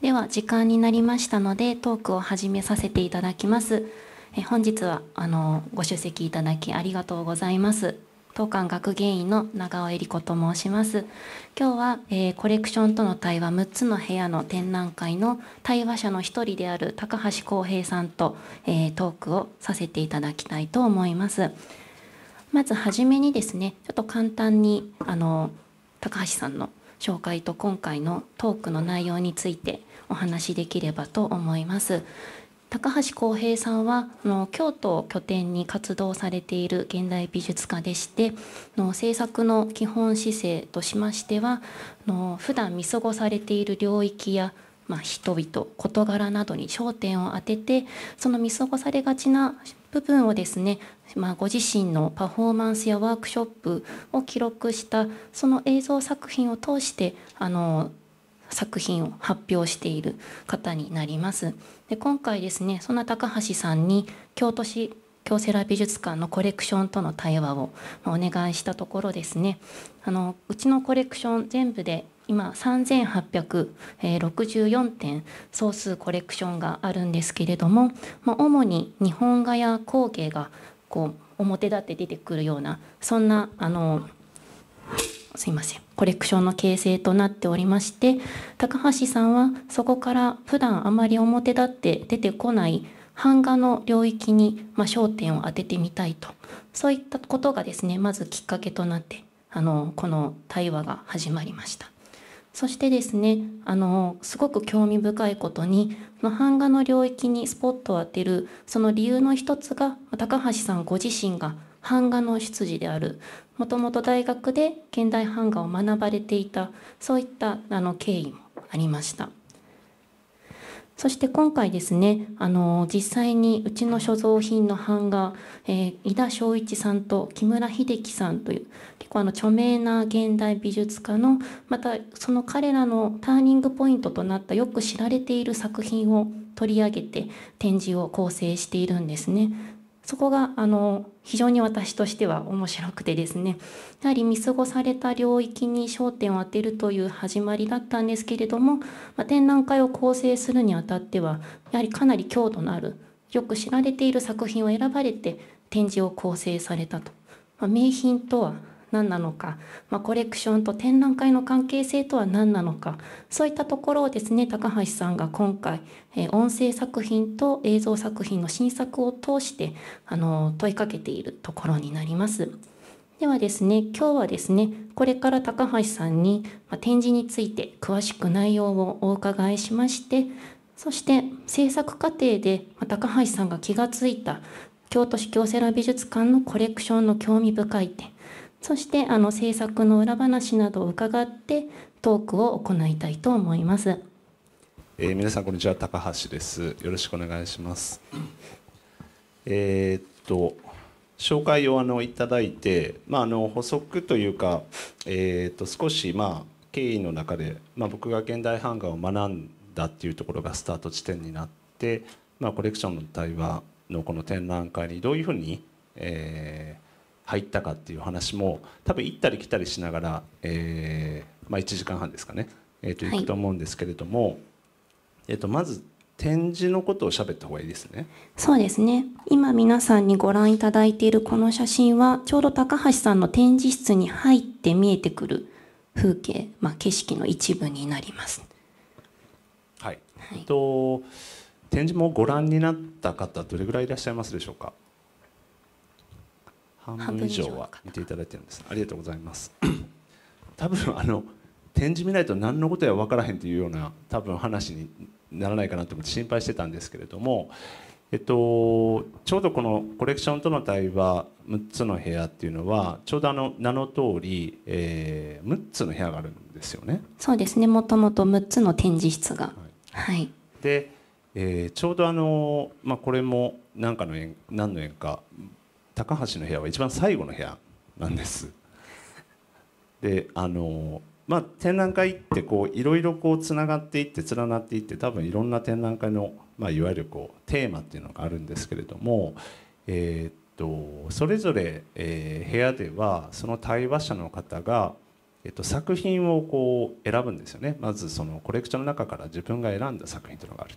では時間になりましたのでトークを始めさせていただきますえ本日はあのご出席いただきありがとうございます当館学芸員の長尾恵理子と申します今日は、えー、コレクションとの対話6つの部屋の展覧会の対話者の一人である高橋光平さんと、えー、トークをさせていただきたいと思いますまずはじめにですねちょっと簡単にあの高橋さんの紹介と今回のトークの内容についてお話しできればと思います。高橋光平さんは京都を拠点に活動されている現代美術家でして制作の基本姿勢としましては普段見過ごされている領域や、人々事柄などに焦点を当ててその見過ごされがちな部分をですね、ご自身のパフォーマンスやワークショップを記録したその映像作品を通して作品を発表している方になります。で今回ですねそんな高橋さんに京都市京セラ美術館のコレクションとの対話をお願いしたところですねあのうちのコレクション全部で今3864点総数コレクションがあるんですけれども、まあ、主に日本画や工芸がこう表立って出てくるようなそんなあのすいませんコレクションの形成となっておりまして高橋さんはそこから普段あまり表立って出てこない版画の領域に、ま焦点を当ててみたいとそういったことがですねまずきっかけとなってあのこの対話が始まりました。そしてですねあのすごく興味深いことにの版画の領域にスポットを当てるその理由の一つが高橋さんご自身が版画の出自であるもともと大学で現代版画を学ばれていたそういったあの経緯もありましたそして今回ですねあの実際にうちの所蔵品の版画、えー、井田昭一さんと木村秀樹さんという結構あの著名な現代美術家のまたその彼らのターニングポイントとなったよく知られている作品を取り上げて展示を構成しているんですね。そこがあの非常に私としては面白くてですねやはり見過ごされた領域に焦点を当てるという始まりだったんですけれども、ま展覧会を構成するにあたってはやはりかなり強度のあるよく知られている作品を選ばれて展示を構成されたと、ま名品とは何なのか、まあ、コレクションと展覧会の関係性とは何なのかそういったところをですね高橋さんが今回、えー、音声作品と映像作品の新作を通してあの問いかけているところになります。ではですね、今日はですね、これから高橋さんに展示について詳しく内容をお伺いしまして、そして制作過程で高橋さんが気がついた京都市京セラ美術館のコレクションの興味深い点そしてあの制作の裏話などを伺ってトークを行いたいと思います。えー、皆さんこんにちは高橋です。よろしくお願いします。えー、っと紹介をあのいただいて、まあ、あの補足というか、えー、っと少しまあ経緯の中で、まあ、僕が現代版画を学んだっていうところがスタート地点になって、まあ、コレクションの対話のこの展覧会にどういうふうに、えー、入ったかっていう話も多分行ったり来たりしながら、えー、まあ、1時間半ですかね、えー、と行くと思うんですけれども、はい、えー、とまず展示のことを喋った方がいいですね。そうですね。今皆さんにご覧いただいているこの写真は、ちょうど高橋さんの展示室に入って見えてくる風景、まあ、景色の一部になります。はい。はい、えっと展示もご覧になった方どれぐらいいらっしゃいますでしょうか。半分以上は見ていただいてるんですありがとうございます 多分あの展示見ないと何のことや分からへんというような多分話にならないかなと思って心配してたんですけれども、えっと、ちょうどこのコレクションとの対話6つの部屋っていうのはちょうどあの名の通り、えー、6つの部屋があるんですよね。そうですねもともと6つの展示室が、はい、はい、で、えー、ちょうどあの、まあ、これも何かの縁何の縁か高橋の部屋は一番最後の部屋なんです。であのまあ、展覧会ってこういろいろこうつながっていって連なっていって多分いろんな展覧会の、まあ、いわゆるこうテーマっていうのがあるんですけれども、えー、っとそれぞれ、えー、部屋ではその対話者の方が、えー、っと作品をこう選ぶんですよねまずそのコレクションの中から自分が選んだ作品というのがある。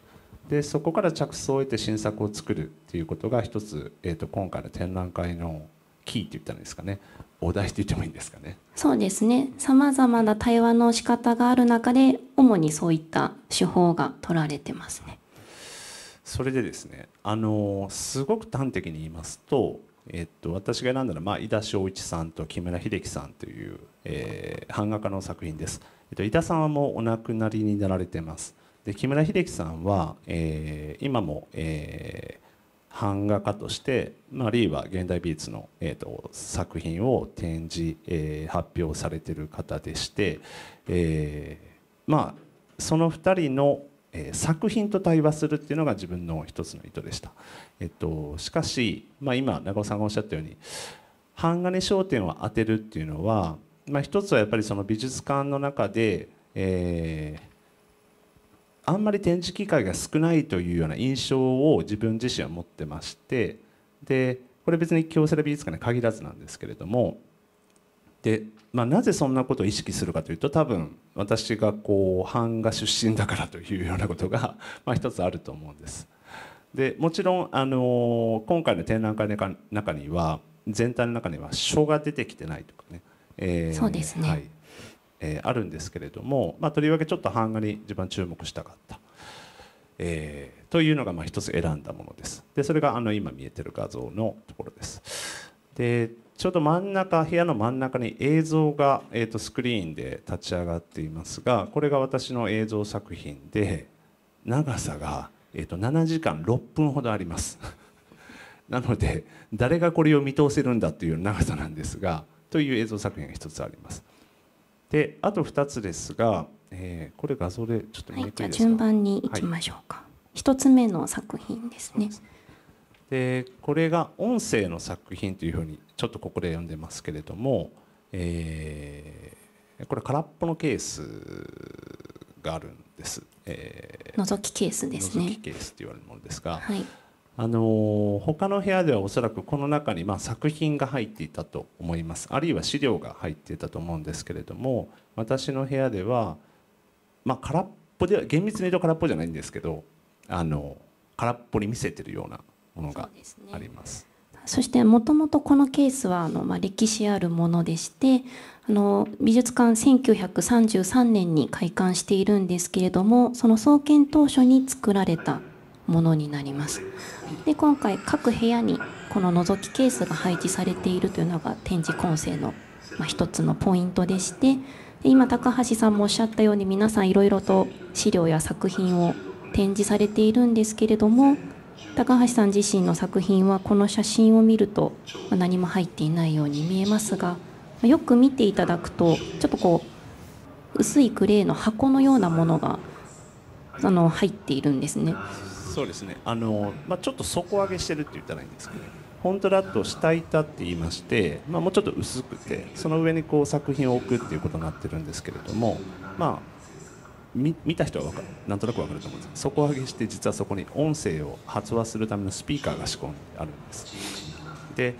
でそこから着想を得て新作を作るっていうことが一つ、えーと、今回の展覧会のキーって言ったんですかねお題って言ってもいいんですかねそうですねさまざまな対話の仕方がある中で主にそういった手法が取られてますね。それでですねあのすごく端的に言いますとえっと、私が選んだのは、まあ、井田昭一さんと木村秀樹さんという、えー、版画家の作品です、えっと、井田さんはもうお亡くなりになられてますで木村秀樹さんは、えー、今も、えー、版画家として、まあ、あるいは現代美術の、えーと、作品を展示、えー、発表されてる方でして、えー、まあその2人の、えー、作品と対話するっていうのが自分の一つの意図でした、えっ、ー、と、しかし、まあ、今中尾さんがおっしゃったように版画に焦点を当てるっていうのは、まあ、一つはやっぱりその美術館の中で、えー、あんまり展示機会が少ないというような印象を自分自身は持ってましてでこれ別に京セラ美術館に限らずなんですけれどもで、まあ、なぜそんなことを意識するかというと多分私がこう版画出身だからというようなことが、まあ、一つあると思うんです。でもちろん、あの今回の展覧会の中には全体の中には書が出てきてないとかね、えー、そうですね、はい、えー、あるんですけれども、まあ、とりわけちょっと版画に一番注目したかった、えー、というのがまあ一つ選んだものですでそれがあの今見えてる画像のところですでちょうど真ん中部屋の真ん中に映像が、えー、とスクリーンで立ち上がっていますがこれが私の映像作品で長さが、えー、と7時間6分ほどあります なので誰がこれを見通せるんだという長さなんですがという映像作品が一つありますであと2つですが、えー、これ画像でちょっと見にくいですか、はい、順番にいきましょうか、はい、1つ目の作品ですねでこれが音声の作品というふうにちょっとここで読んでますけれども、えー、これ空っぽのケースがあるんです、えー、覗きケースですね覗きケースと言われるものですが、はいあのー、他の部屋ではおそらくこの中にまあ作品が入っていたと思いますあるいは資料が入っていたと思うんですけれども私の部屋では、まあ、空っぽでは厳密に言うと空っぽじゃないんですけどあの空っぽに見せてるようなものがあります。そ、そしてもともとこのケースはあの、まあ、歴史あるものでしてあの美術館1933年に開館しているんですけれどもその創建当初に作られたものになりますで今回各部屋にこの覗きケースが配置されているというのが展示構成の、ま一つのポイントでして今高橋さんもおっしゃったように皆さんいろいろと資料や作品を展示されているんですけれども高橋さん自身の作品はこの写真を見ると何も入っていないように見えますがよく見ていただくとちょっとこう薄いグレーの箱のようなものがあの入っているんですね。そうですねあの、まあ、ちょっと底上げしてるって言ったらいいんですけど、ね、本当だと下板って言いまして、まあ、もうちょっと薄くてその上にこう作品を置くっていうことになってるんですけれども、まあ、見た人はかなんとなく分かると思うんです底上げして実はそこに音声を発話するためのスピーカーが仕込んであるんです。で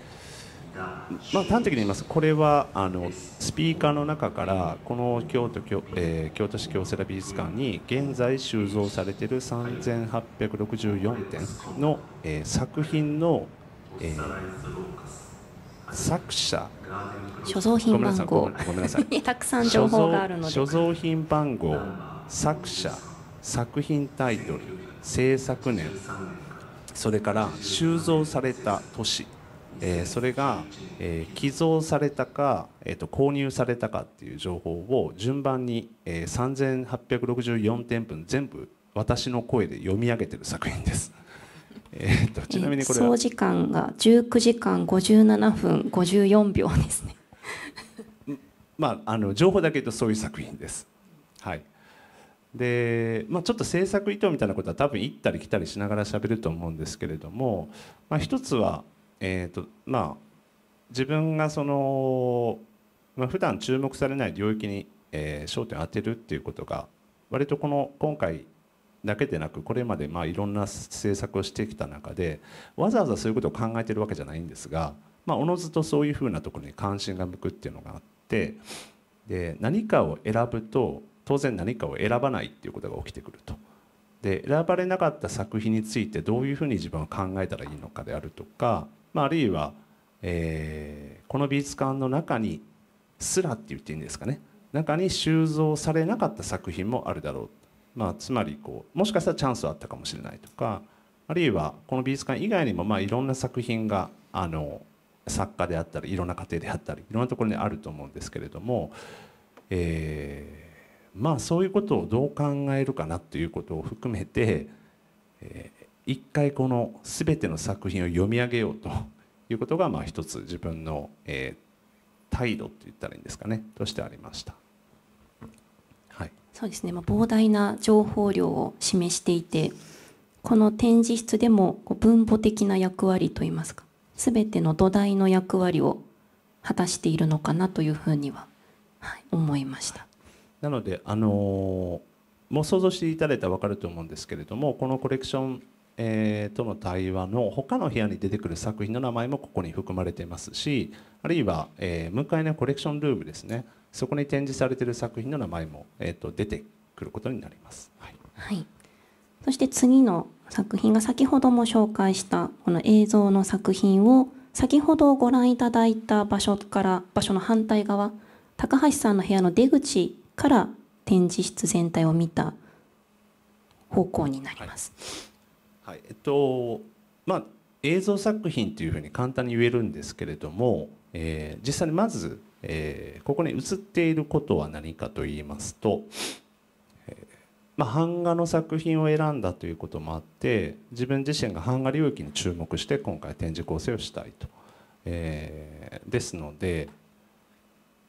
まあ、端的に言いますこれはあのスピーカーの中からこの京都京,、えー、京都市京セラ美術館に現在収蔵されている3864点の、えー、作品の、えー、作者所蔵品番号ごめんなさい たくさん情報があるので所蔵品番号作者作品タイトル制作年それから収蔵された年えそれが、え寄贈されたか、えー、と購入されたかっていう情報を順番に、え3864店舗全部私の声で読み上げてる作品です。えー、とちなみにこれ総時間が19時間57分54秒ですね まああの情報だけ言うとそういう作品ですはいで、まあ、ちょっと制作意図みたいなことは多分行ったり来たりしながら喋ると思うんですけれども、まあ、一つはえーとまあ、自分がその、まあ、普段注目されない領域に、えー、焦点を当てるっていうことが割とこの今回だけでなくこれまでまあいろんな政策をしてきた中でわざわざそういうことを考えてるわけじゃないんですが、まあ、おのずとそういうふうなところに関心が向くっていうのがあってで何かを選ぶと当然何かを選ばないっていうことが起きてくると。で選ばれなかった作品についてどういうふうに自分は考えたらいいのかであるとかまあ、あるいは、えー、この美術館の中にすらって言っていいんですかね中に収蔵されなかった作品もあるだろう、まあ、つまりこうもしかしたらチャンスはあったかもしれないとかあるいはこの美術館以外にもまあいろんな作品があの作家であったりいろんな家庭であったりいろんなところにあると思うんですけれども、えー、まあそういうことをどう考えるかなということを含めて、え一回この全ての作品を読み上げようと いうことがまあ一つ自分の、えー、態度って言ったらいいんですかねとしてありました。はい、そうですね、まあ、膨大な情報量を示していてこの展示室でも分母的な役割といいますか全ての土台の役割を果たしているのかなというふうには、はい、思いました。なので、あのー、もう想像していただいたら分かると思うんですけれどもこのコレクションえー、との対話の他の部屋に出てくる作品の名前もここに含まれていますしあるいは、えー、向かいのコレクションルームですねそこに展示されている作品の名前も、えーと、出てくることになります、はい、はい、そして次の作品が先ほども紹介したこの映像の作品を先ほどご覧いただいた場所から場所の反対側高橋さんの部屋の出口から展示室全体を見た方向になります。はいはいえっとまあ、映像作品というふうに簡単に言えるんですけれども、えー、実際にまず、えー、ここに映っていることは何かと言いますと、えー、まあ、版画の作品を選んだということもあって自分自身が版画領域に注目して今回展示構成をしたいと。えー、ですので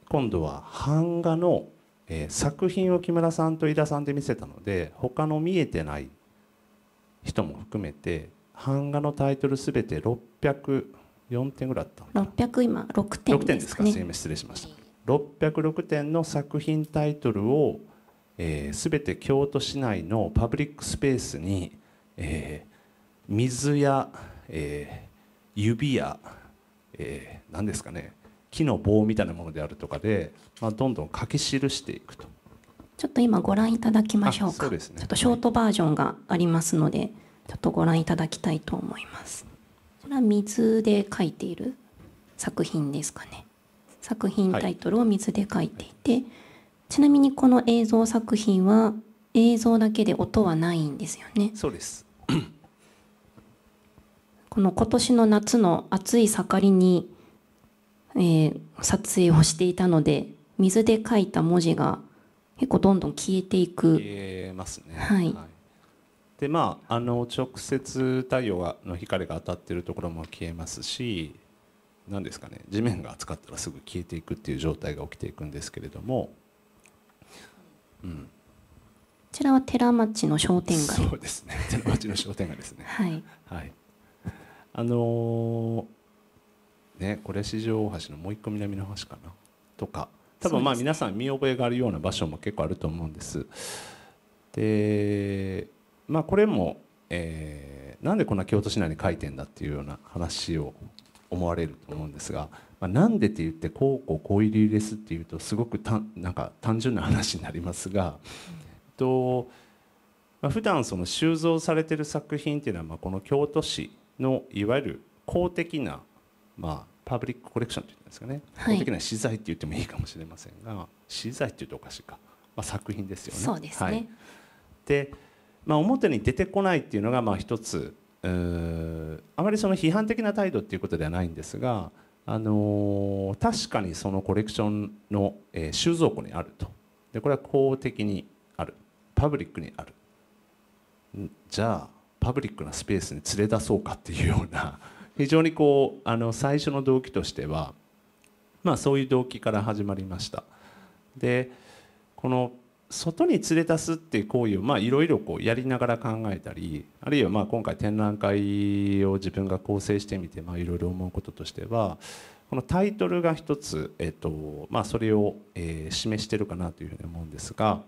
今度は版画の、えー、作品を木村さんと井田さんで見せたので他の見えてない人も含めて版画のタイトルすべて604点ぐらいあった6 0今6点ですかね点ですか失礼しました606点の作品タイトルをえー、全て京都市内のパブリックスペースに、えー、水や、えー、指や、えー、何ですかね木の棒みたいなものであるとかで、まあ、どんどん書き記していくとちょっと今ご覧いただきましょうか、ね、ちょっとショートバージョンがありますので、はい、ちょっとご覧いただきたいと思いますこれは水で描いている作品ですかね作品タイトルを水で書いていて、はい、ちなみにこの映像作品は映像だけで音はないんですよねそうです この今年の夏の暑い盛りに、えー、撮影をしていたので水で書いた文字が結構どんどん消えていく。消えますね。はい。はい、でまああの直接太陽の光が当たってるところも消えますし、何ですかね地面が暑かったらすぐ消えていくっていう状態が起きていくんですけれども、うん。こちらは寺町の商店街。そうですね。寺町の商店街ですね。はい。はい。あのー、ねこれ四条大橋のもう一個南の橋かなとか多分まあ皆さん見覚えがあるような場所も結構あると思うんです。でまあこれも、えー、なんでこんな京都市内に書いてんだっていうような話を思われると思うんですが、まあ、なんでって言ってこうこうこういう理由ですっていうとすごくたなんか単純な話になりますが、とまあ、普段その収蔵されてる作品っていうのはまあこの京都市のいわゆる公的なまあパブリックコレクションて言うんですかね、はい、的には資材って言ってもいいかもしれませんが資材っていうとおかしいか、まあ、作品ですよね。そうですね、はい、で、まあ、表に出てこないっていうのがまあ一つあまりその批判的な態度っていうことではないんですが、あのー、確かにそのコレクションの、えー、収蔵庫にあるとでこれは公的にあるパブリックにあるじゃあパブリックなスペースに連れ出そうかっていうような非常にこうあの最初の動機としては、まあ、そういう動機から始まりましたでこの外に連れ出すっていう行為をいろいろやりながら考えたりあるいはまあ今回展覧会を自分が構成してみていろいろ思うこととしてはこのタイトルが一つ、えっとまあ、それを、えー、示してるかなというふうに思うんですが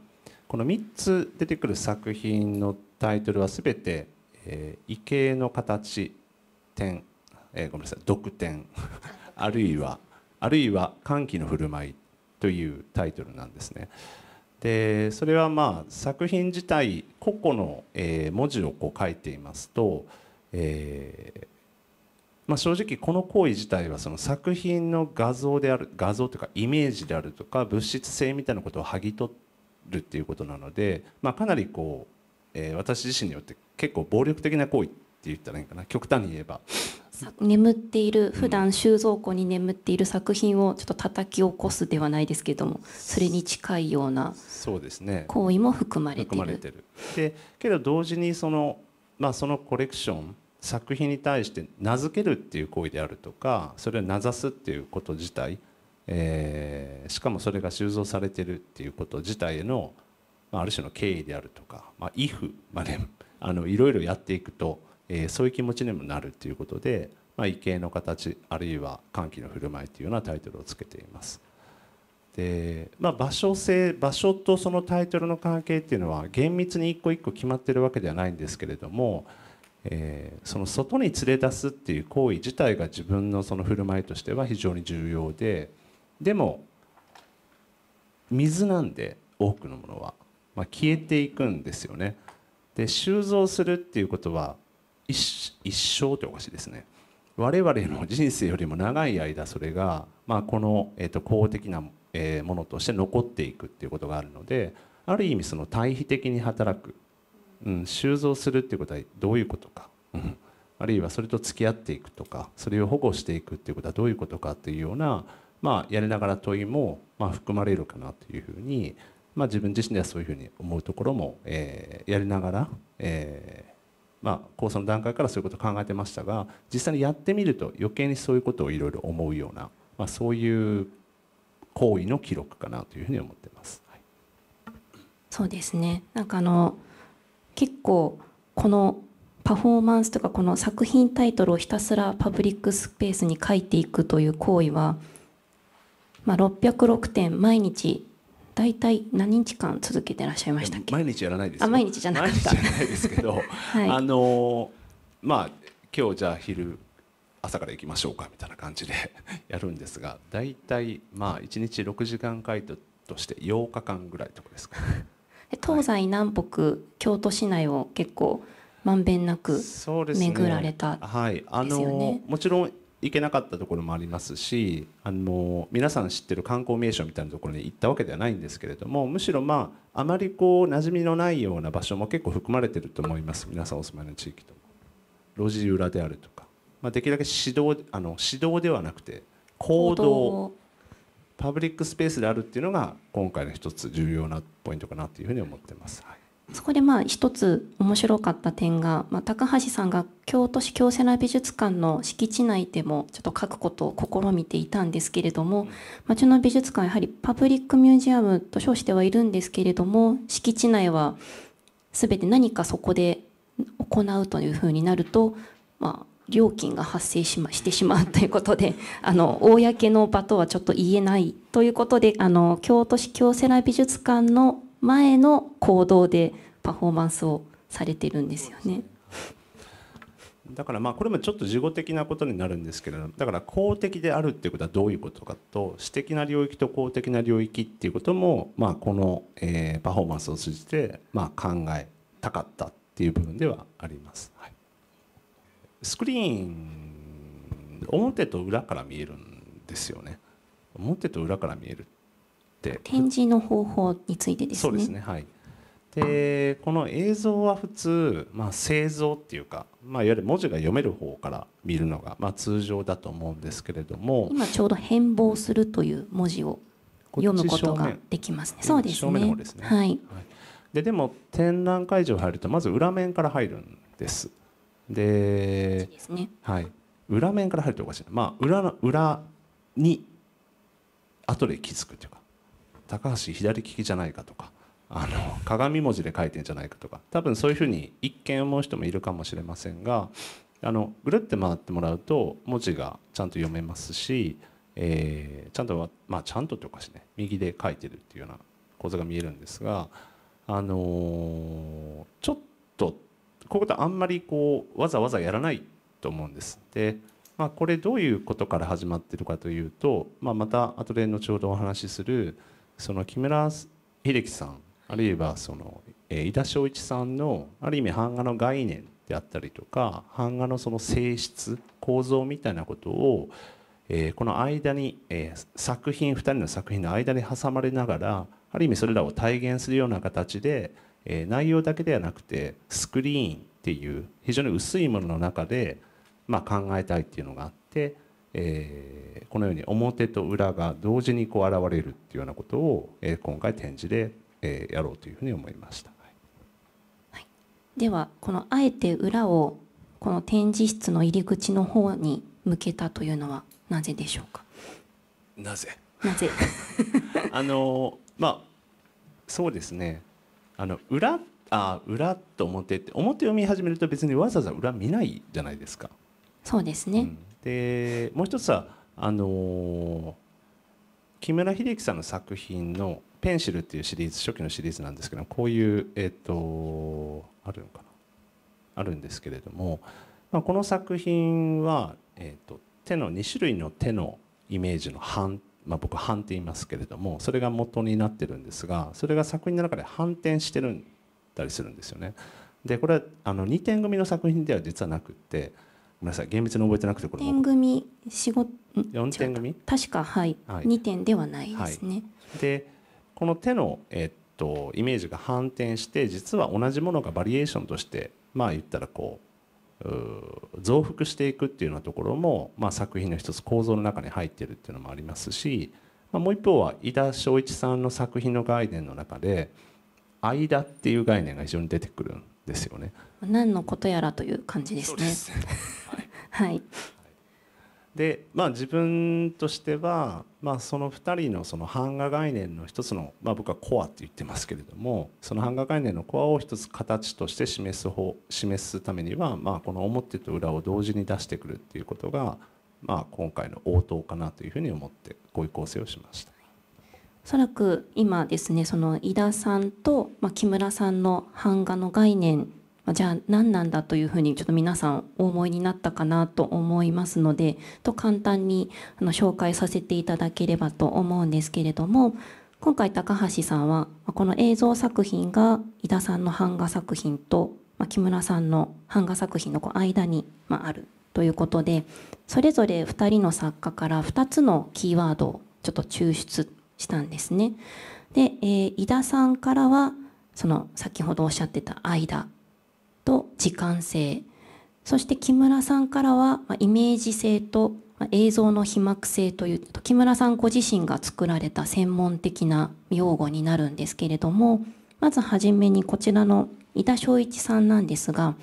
この3つ出てくる作品のタイトルは全て、えー、異形の形点えー、ごめんなさい独典 あるいはあるいは歓喜の振る舞いというタイトルなんですね。でそれはまあ作品自体個々の、えー、文字をこう書いていますと、えー、まあ、正直この行為自体はその作品の画像である画像というかイメージであるとか物質性みたいなことを剥ぎ取るっていうことなので、まあ、かなりこう、えー、私自身によって結構暴力的な行為って言ったらいいかな極端に言えば眠っている普段収蔵庫に眠っている作品をちょっと叩き起こすではないですけどもそれに近いような行為も含まれている。で、でけど同時にその,、まあ、そのコレクション作品に対して名付けるっていう行為であるとかそれを名指すっていうこと自体、えー、しかもそれが収蔵されてるっていうこと自体への、まあ、ある種の敬意であるとか、まあ、if まで、あのいろいろやっていくと。えー、そういう気持ちにもなるということで、まあ、異形の形あるいは歓喜の振る舞いというようなタイトルをつけています。でまあ、場所性場所とそのタイトルの関係っていうのは厳密に一個一個決まってるわけではないんですけれども、えー、その外に連れ出すっていう行為自体が自分のその振る舞いとしては非常に重要ででも水なんで多くのものは、まあ、消えていくんですよね。で収蔵するっていうことは一生っておかしいですね我々の人生よりも長い間それが、まあ、この、えー、と公的な、えものとして残っていくっていうことがあるのである意味その対比的に働く、うん、収蔵するっていうことはどういうことか、うん、あるいはそれと付き合っていくとかそれを保護していくっていうことはどういうことかっていうような、まあ、やりながら問いも、ま含まれるかなというふうに、まあ、自分自身ではそういうふうに思うところも、えー、やりながら、えーまあ、構想の段階からそういうことを考えてましたが実際にやってみると余計にそういうことをいろいろ思うような、まあ、そういう行為の記録かなというふうに思ってます。はい、そうですねなんかあの結構このパフォーマンスとかこの作品タイトルをひたすらパブリックスペースに書いていくという行為は、まあ、606点毎日大体何日間続けてらっしゃいましたっけ毎日やらないですあ毎日じゃなかった毎日じゃないですけど、はい、あのまあ今日じゃあ昼朝から行きましょうかみたいな感じで やるんですが大体まあ1日6時間回答として8日間ぐらいとかですか、ね、東西南北、はい、京都市内を結構まんべんなく巡られた、ね、はいあのもちろん行けなかったところもありますしあの皆さん知ってる観光名所みたいなところに行ったわけではないんですけれどもむしろまああまりこう馴染みのないような場所も結構含まれてると思います皆さんお住まいの地域と路地裏であるとか、まあ、できるだけ指導あの指導ではなくて行動パブリックスペースであるっていうのが今回の一つ重要なポイントかなというふうに思ってます。はいそこでまあ一つ面白かった点が、まあ、高橋さんが京都市京セラ美術館の敷地内でもちょっと書くことを試みていたんですけれども町の美術館やはりパブリックミュージアムと称してはいるんですけれども敷地内は全て何かそこで行うというふうになると、まあ、料金が発生し,、ま、してしまうということで あの公の場とはちょっと言えないということであの京都市京セラ美術館の前の行動でパフォーマンスをされてるんですよね。だからまあこれもちょっと事後的なことになるんですけれどだから公的であるっていうことはどういうことかと私的な領域と公的な領域っていうこともまあこの、えパフォーマンスを通じてまあ考えたかったっていう部分ではあります。はい、スクリーン表と裏から見えるんですよね。表と裏から見えるって展示の方法についてですねそうですねはいでこの映像は普通、まあ、製造っていうか、まあ、いわゆる文字が読める方から見るのが、まあ、通常だと思うんですけれども今ちょうど変貌するという文字を読むことができますねそうですね正面の方ですねはい、はい、ででも展覧会場入るとまず裏面から入るんですで、ね、はい、裏面から入るとおかしいまあ裏の裏に後で気づくというか高橋左利きじゃないかとかあの鏡文字で書いてんじゃないかとか多分そういうふうに一見思う人もいるかもしれませんがあのぐるって回ってもらうと文字がちゃんと読めますし、えー、ちゃんとまあちゃんとというかしね右で書いてるっていうような構図が見えるんですが、あのー、ちょっとこういうことあんまりこうわざわざやらないと思うんです。でまあ、これどういうことから始まってるかというと、まあ、また後で後ほどお話しするその木村秀樹さんあるいはその、え井田昭一さんのある意味版画の概念であったりとか版画のその性質構造みたいなことを、えー、この間に、えー、作品2人の作品の間に挟まれながらある意味それらを体現するような形で、え内容だけではなくてスクリーンっていう非常に薄いものの中で、まあ、考えたいっていうのがあって。えー、このように表と裏が同時にこう現れるっていうようなことを、えー、今回展示で、えー、やろうというふうに思いました、はいではこのあえて裏をこの展示室の入り口の方に向けたというのはなぜでしょうかなぜなぜ あのまあそうですねあの裏あ裏と表って表を見始めると別にわざわざ裏見ないじゃないですかそうですね、うんでもう一つはあの木村秀樹さんの作品の「ペンシル」っていうシリーズ初期のシリーズなんですけどこういう、えーと、あるのかなあるんですけれども、まあ、この作品は、えーと、手の2種類の手のイメージの反、まあ、僕反って言いますけれどもそれが元になってるんですがそれが作品の中で反転してるんたりするんですよね。でこれはあの2点組の作品では実はなくって。ごめんなさい厳密に覚えてなくてこれ点組4 4点組確かはい、はい、2点ではないですね、はい、でこの手の、えー、っとイメージが反転して実は同じものがバリエーションとしてまあ言ったらこう増幅していくっていうようなところも、まあ、作品の一つ構造の中に入ってるっていうのもありますし、まあ、もう一方は井田正一さんの作品の概念の中で「間」っていう概念が非常に出てくるんですよね。何のことやらという感じですね。はい、でまあ、自分としては、まあ、その2人のその版画概念の一つの、まあ、僕はコアって言ってますけれどもその版画概念のコアを一つ形として示す方示すためには、まあ、この表と裏を同時に出してくるっていうことが、まあ、今回の応答かなというふうに思ってこういう構成をしました。おそらく今ですねその井田さんと、まあ、木村さんの版画の概念じゃあ何なんだというふうにちょっと皆さんお思いになったかなと思いますのでと簡単にあの紹介させていただければと思うんですけれども今回高橋さんはこの映像作品が井田さんの版画作品と木村さんの版画作品の間にあるということでそれぞれ2人の作家から2つのキーワードをちょっと抽出したんですね。で、えー、井田さんからはその先ほどおっしゃってた間と時間性そして木村さんからはイメージ性と映像の被膜性という木村さんご自身が作られた専門的な用語になるんですけれどもまずはじめにこちらの井田正一さんなんですが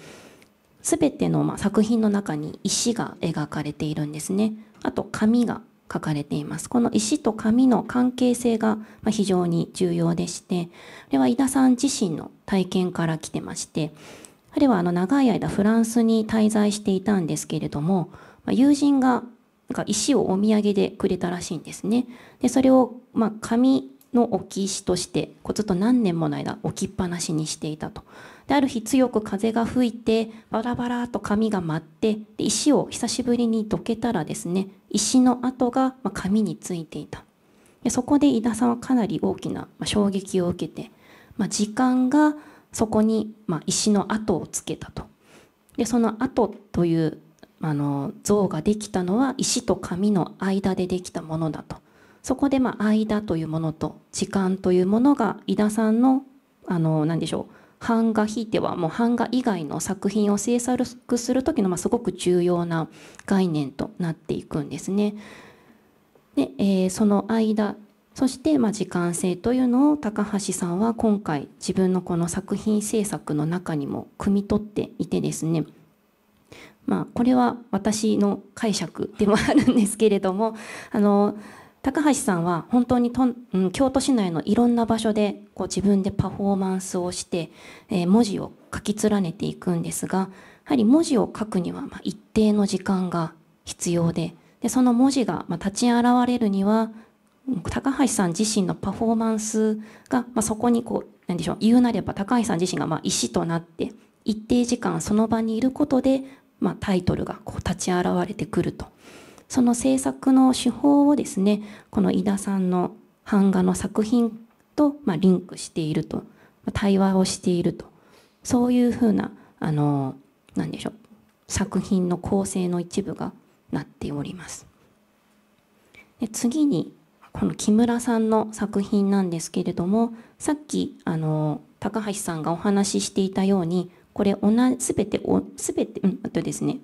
全ての作品の中に石が描かれているんですねあと紙が書かれていますこの石と紙の関係性が非常に重要でしてこれは井田さん自身の体験から来てまして彼はあの長い間フランスに滞在していたんですけれども、友人がなんか石をお土産でくれたらしいんですね。でそれをま紙の置き石としてずっと何年もの間置きっぱなしにしていたと。である日強く風が吹いてバラバラと紙が舞ってで石を久しぶりにどけたらですね石の跡がま紙についていた。でそこで井田さんはかなり大きな衝撃を受けて、まあ、時間がそこに、まあ、石の跡をつけたと。でその跡というあの像ができたのは石と紙の間でできたものだと。そこで、まあ、間というものと時間というものが井田さんのあの何でしょう版画ひいてはもう版画以外の作品を制作する時の、まあ、すごく重要な概念となっていくんですね。で、えー、その間そして、まあ、時間性というのを高橋さんは今回自分のこの作品制作の中にも汲み取っていてですねまあこれは私の解釈でもあるんですけれどもあの高橋さんは本当にと、うん、京都市内のいろんな場所でこう自分でパフォーマンスをして、えー、文字を書き連ねていくんですがやはり文字を書くにはま一定の時間が必要ででその文字がま立ち現れるには高橋さん自身のパフォーマンスが、まあ、そこにこう何でしょう言うなれば高橋さん自身がまあ石となって一定時間その場にいることで、まあ、タイトルがこう立ち現れてくるとその制作の手法をですねこの井田さんの版画の作品と、まあ、リンクしていると対話をしているとそういうふうなあの何でしょう作品の構成の一部がなっております。で次にこの木村さんの作品なんですけれどもさっきあの高橋さんがお話ししていたようにこれ同じ全てお全てうんあとですね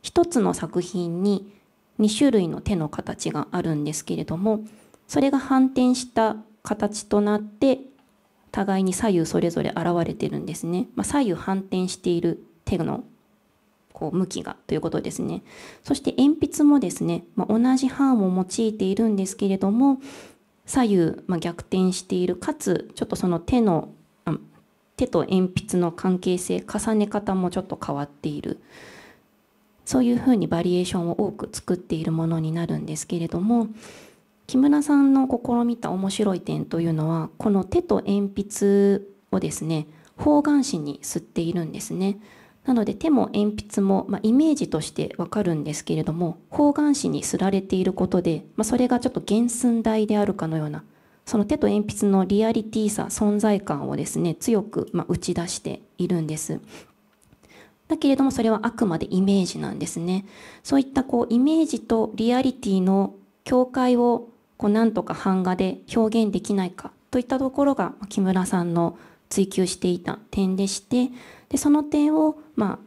一つの作品に2種類の手の形があるんですけれどもそれが反転した形となって互いに左右それぞれ現れてるんですね、まあ、左右反転している手のこう向きがということですね。そして鉛筆もですね、まあ、同じ版を用いているんですけれども左右、まあ、逆転しているかつちょっとその手の手と鉛筆の関係性重ね方もちょっと変わっているそういうふうにバリエーションを多く作っているものになるんですけれども木村さんの試みた面白い点というのはこの手と鉛筆をですね方眼紙に吸っているんですね。なので手も鉛筆も、まあ、イメージとしてわかるんですけれども方眼紙にすられていることで、まあ、それがちょっと原寸大であるかのようなその手と鉛筆のリアリティさ存在感をですね強く、まあ、打ち出しているんです。だけれどもそれはあくまでイメージなんですね。そういったこうイメージとリアリティの境界をこうなんとか版画で表現できないかといったところが木村さんの追求していた点でしてでその点を、まあ、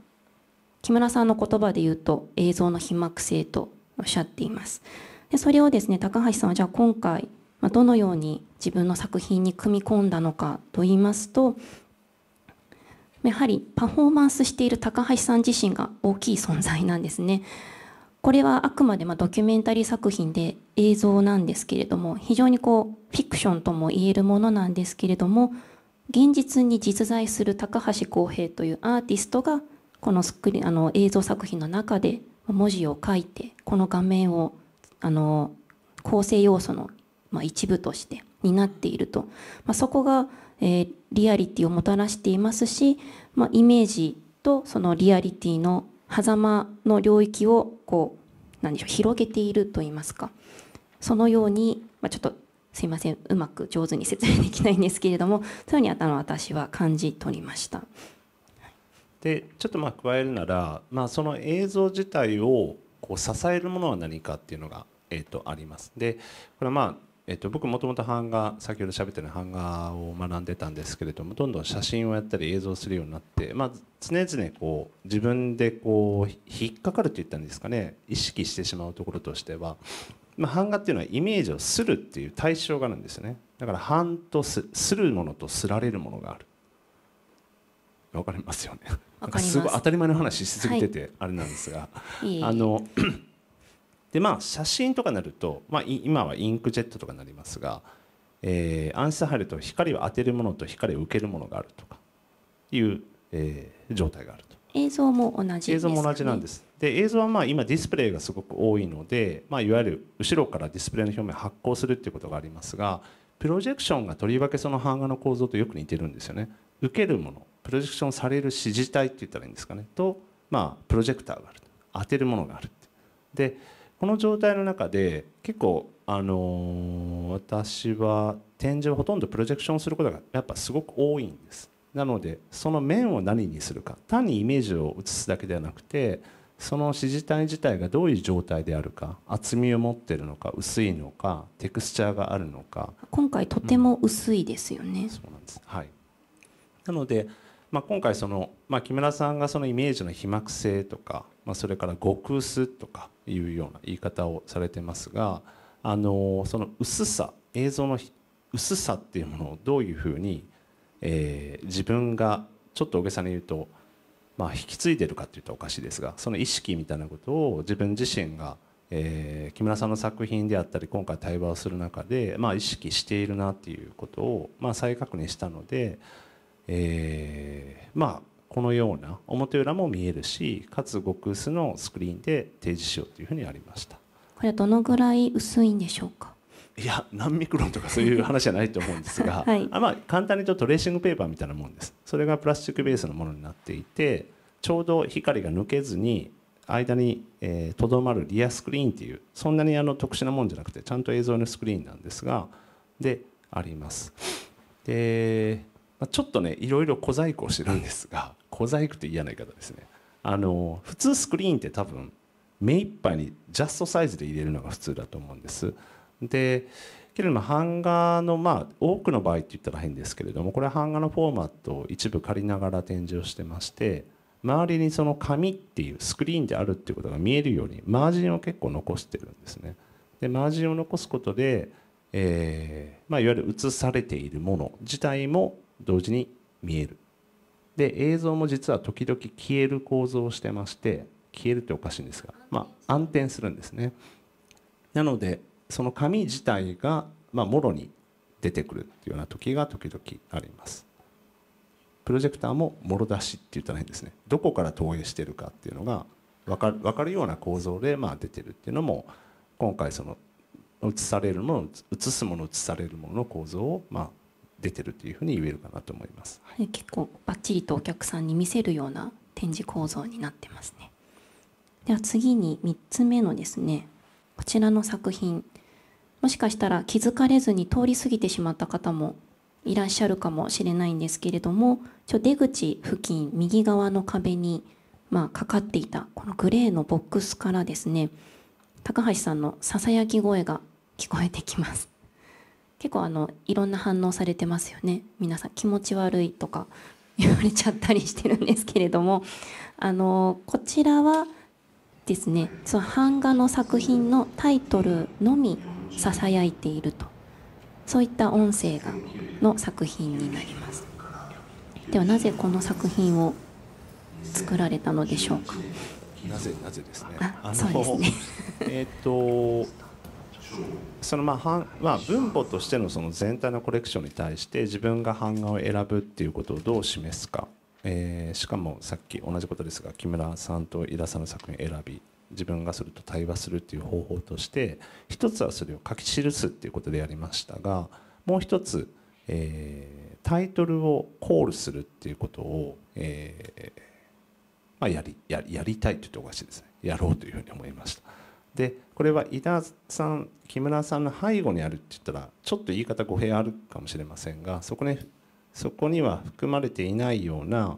木村さんの言葉で言うと映像の被膜性とおっしゃっていますでそれをですね高橋さんはじゃあ今回どのように自分の作品に組み込んだのかと言いますとやはりパフォーマンスしている高橋さん自身が大きい存在なんですね。これはあくまでまドキュメンタリー作品で映像なんですけれども非常にこうフィクションとも言えるものなんですけれども現実に実在する高橋光平というアーティストがこのスクリあの映像作品の中で文字を書いてこの画面をあの構成要素の、まあ、一部として担っていると、まあ、そこが、えー、リアリティをもたらしていますし、まあ、イメージとそのリアリティの狭間の領域をこう何でしょう広げているといいますかそのように、まあ、ちょっとすいませんうまく上手に説明できないんですけれども そういうふうにあの私は感じ取りました。でちょっとまあ加えるなら、まあ、その映像自体をこう支えるものは何かっていうのが、えー、とあります。でこれまあえっと、僕もともと版画先ほど喋ったように版画を学んでたんですけれどもどんどん写真をやったり映像するようになって、まあ、常々こう自分でこう引っかかるといったんですかね意識してしまうところとしてはまあ、版画っていうのはイメージをするっていう対象があるんですよねだから版とすするものとすられるものがあるわかりますよねすすごい当たり前の話しすぎてて、あれなんですが、はい、あの でまあ写真とかになると、まあ、今はインクジェットとかになりますが、えー、ン視ハルと光を当てるものと光を受けるものがあるとかいう、えー、状態があると。映像も同じ、ね、映像も同じなんですで映像はまあ今ディスプレイがすごく多いので、まあ、いわゆる後ろからディスプレイの表面発光するっていうことがありますがプロジェクションがとりわけその版画の構造とよく似てるんですよね受けるものプロジェクションされる指示体って言ったらいいんですかねと、まあ、プロジェクターがある当てるものがあるでこの状態の中で結構、あのー、私は展示をほとんどプロジェクションすることがやっぱすごく多いんですなのでその面を何にするか単にイメージを映すだけではなくてその支持体自体がどういう状態であるか厚みを持ってるのか薄いのかテクスチャーがあるのか今回とても薄いですよね、うん、そうなんですはいなので、まあ、今回その、まあ、木村さんがそのイメージの被膜性とか、まあ、それから極薄とかいうような言い方をされてますがあのその薄さ映像の薄さっていうものをどういうふうにえー、自分がちょっと大げさに言うと、まあ、引き継いでるかっていうとおかしいですがその意識みたいなことを自分自身が、えー、木村さんの作品であったり今回対話をする中で、まあ、意識しているなっていうことを、まあ、再確認したので、えー、まあこのような表裏も見えるしかつ極薄のスクリーンで提示しようというふうにありましたこれどのぐらい薄いんでしょうかいや何ミクロンとかそういう話じゃないと思うんですが、はい、あまあ、簡単に言うとトレーシングペーパーみたいなもんですそれがプラスチックベースのものになっていてちょうど光が抜けずに間にとど、えー、まるリアスクリーンっていうそんなにあの特殊なもんじゃなくてちゃんと映像のスクリーンなんですがであります。で、まあ、ちょっとねいろいろ小細工をしてるんですが小細工って嫌な言い方ですね。あの普通スクリーンって多分目いっぱいにジャストサイズで入れるのが普通だと思うんです。でけれども版画のまあ多くの場合って言ったら変ですけれどもこれは版画のフォーマットを一部借りながら展示をしてまして周りにその紙っていうスクリーンであるっていうことが見えるようにマージンを結構残してるんですね。でマージンを残すことで、えーまあ、いわゆる映されているもの自体も同時に見える。で映像も実は時々消える構造をしてまして消えるっておかしいんですが、まあ、暗転するんですね。なのでその紙自体が、まあ、もろに出てくるっていうような時が時々あります。プロジェクターももろ出しって言ったらいいんですね。どこから投影してるかっていうのが分かる分かるような構造でまあ出てるっていうのも今回その映されるもの映すもの映されるものの構造をまあ出てるというふうに言えるかなと思います。は結構バッチリとお客さんに見せるような展示構造になってますね。では次に3つ目のですねこちらの作品もしかしたら気づかれずに通り過ぎてしまった方もいらっしゃるかもしれないんですけれどもちょ出口付近右側の壁に、まあ、かかっていたこのグレーのボックスからですね高橋さんのささやき声が聞こえてきます 結構あのいろんな反応されてますよね皆さん気持ち悪いとか言われちゃったりしてるんですけれどもあのこちらはですねその版画の作品のタイトルのみ囁いているとそういった音声がの作品になりますではなぜこの作品を作られたのでしょうかなぜなぜですねあそうですね えっとそのまあ、まあ、分母としてのその全体のコレクションに対して自分が版画を選ぶっていうことをどう示すか、えー、しかもさっき同じことですが木村さんと井田さんの作品を選び自分がすると対話するっていう方法として一つはそれを書き記すっていうことでやりましたがもう一つ、えー、タイトルをコールするっていうことを、えーまあ、やりややりたいって言っておかしいですねやろうというふうに思いました。でこれは井田さん木村さんの背後にあるって言ったらちょっと言い方語弊あるかもしれませんがそこにそこには含まれていないような、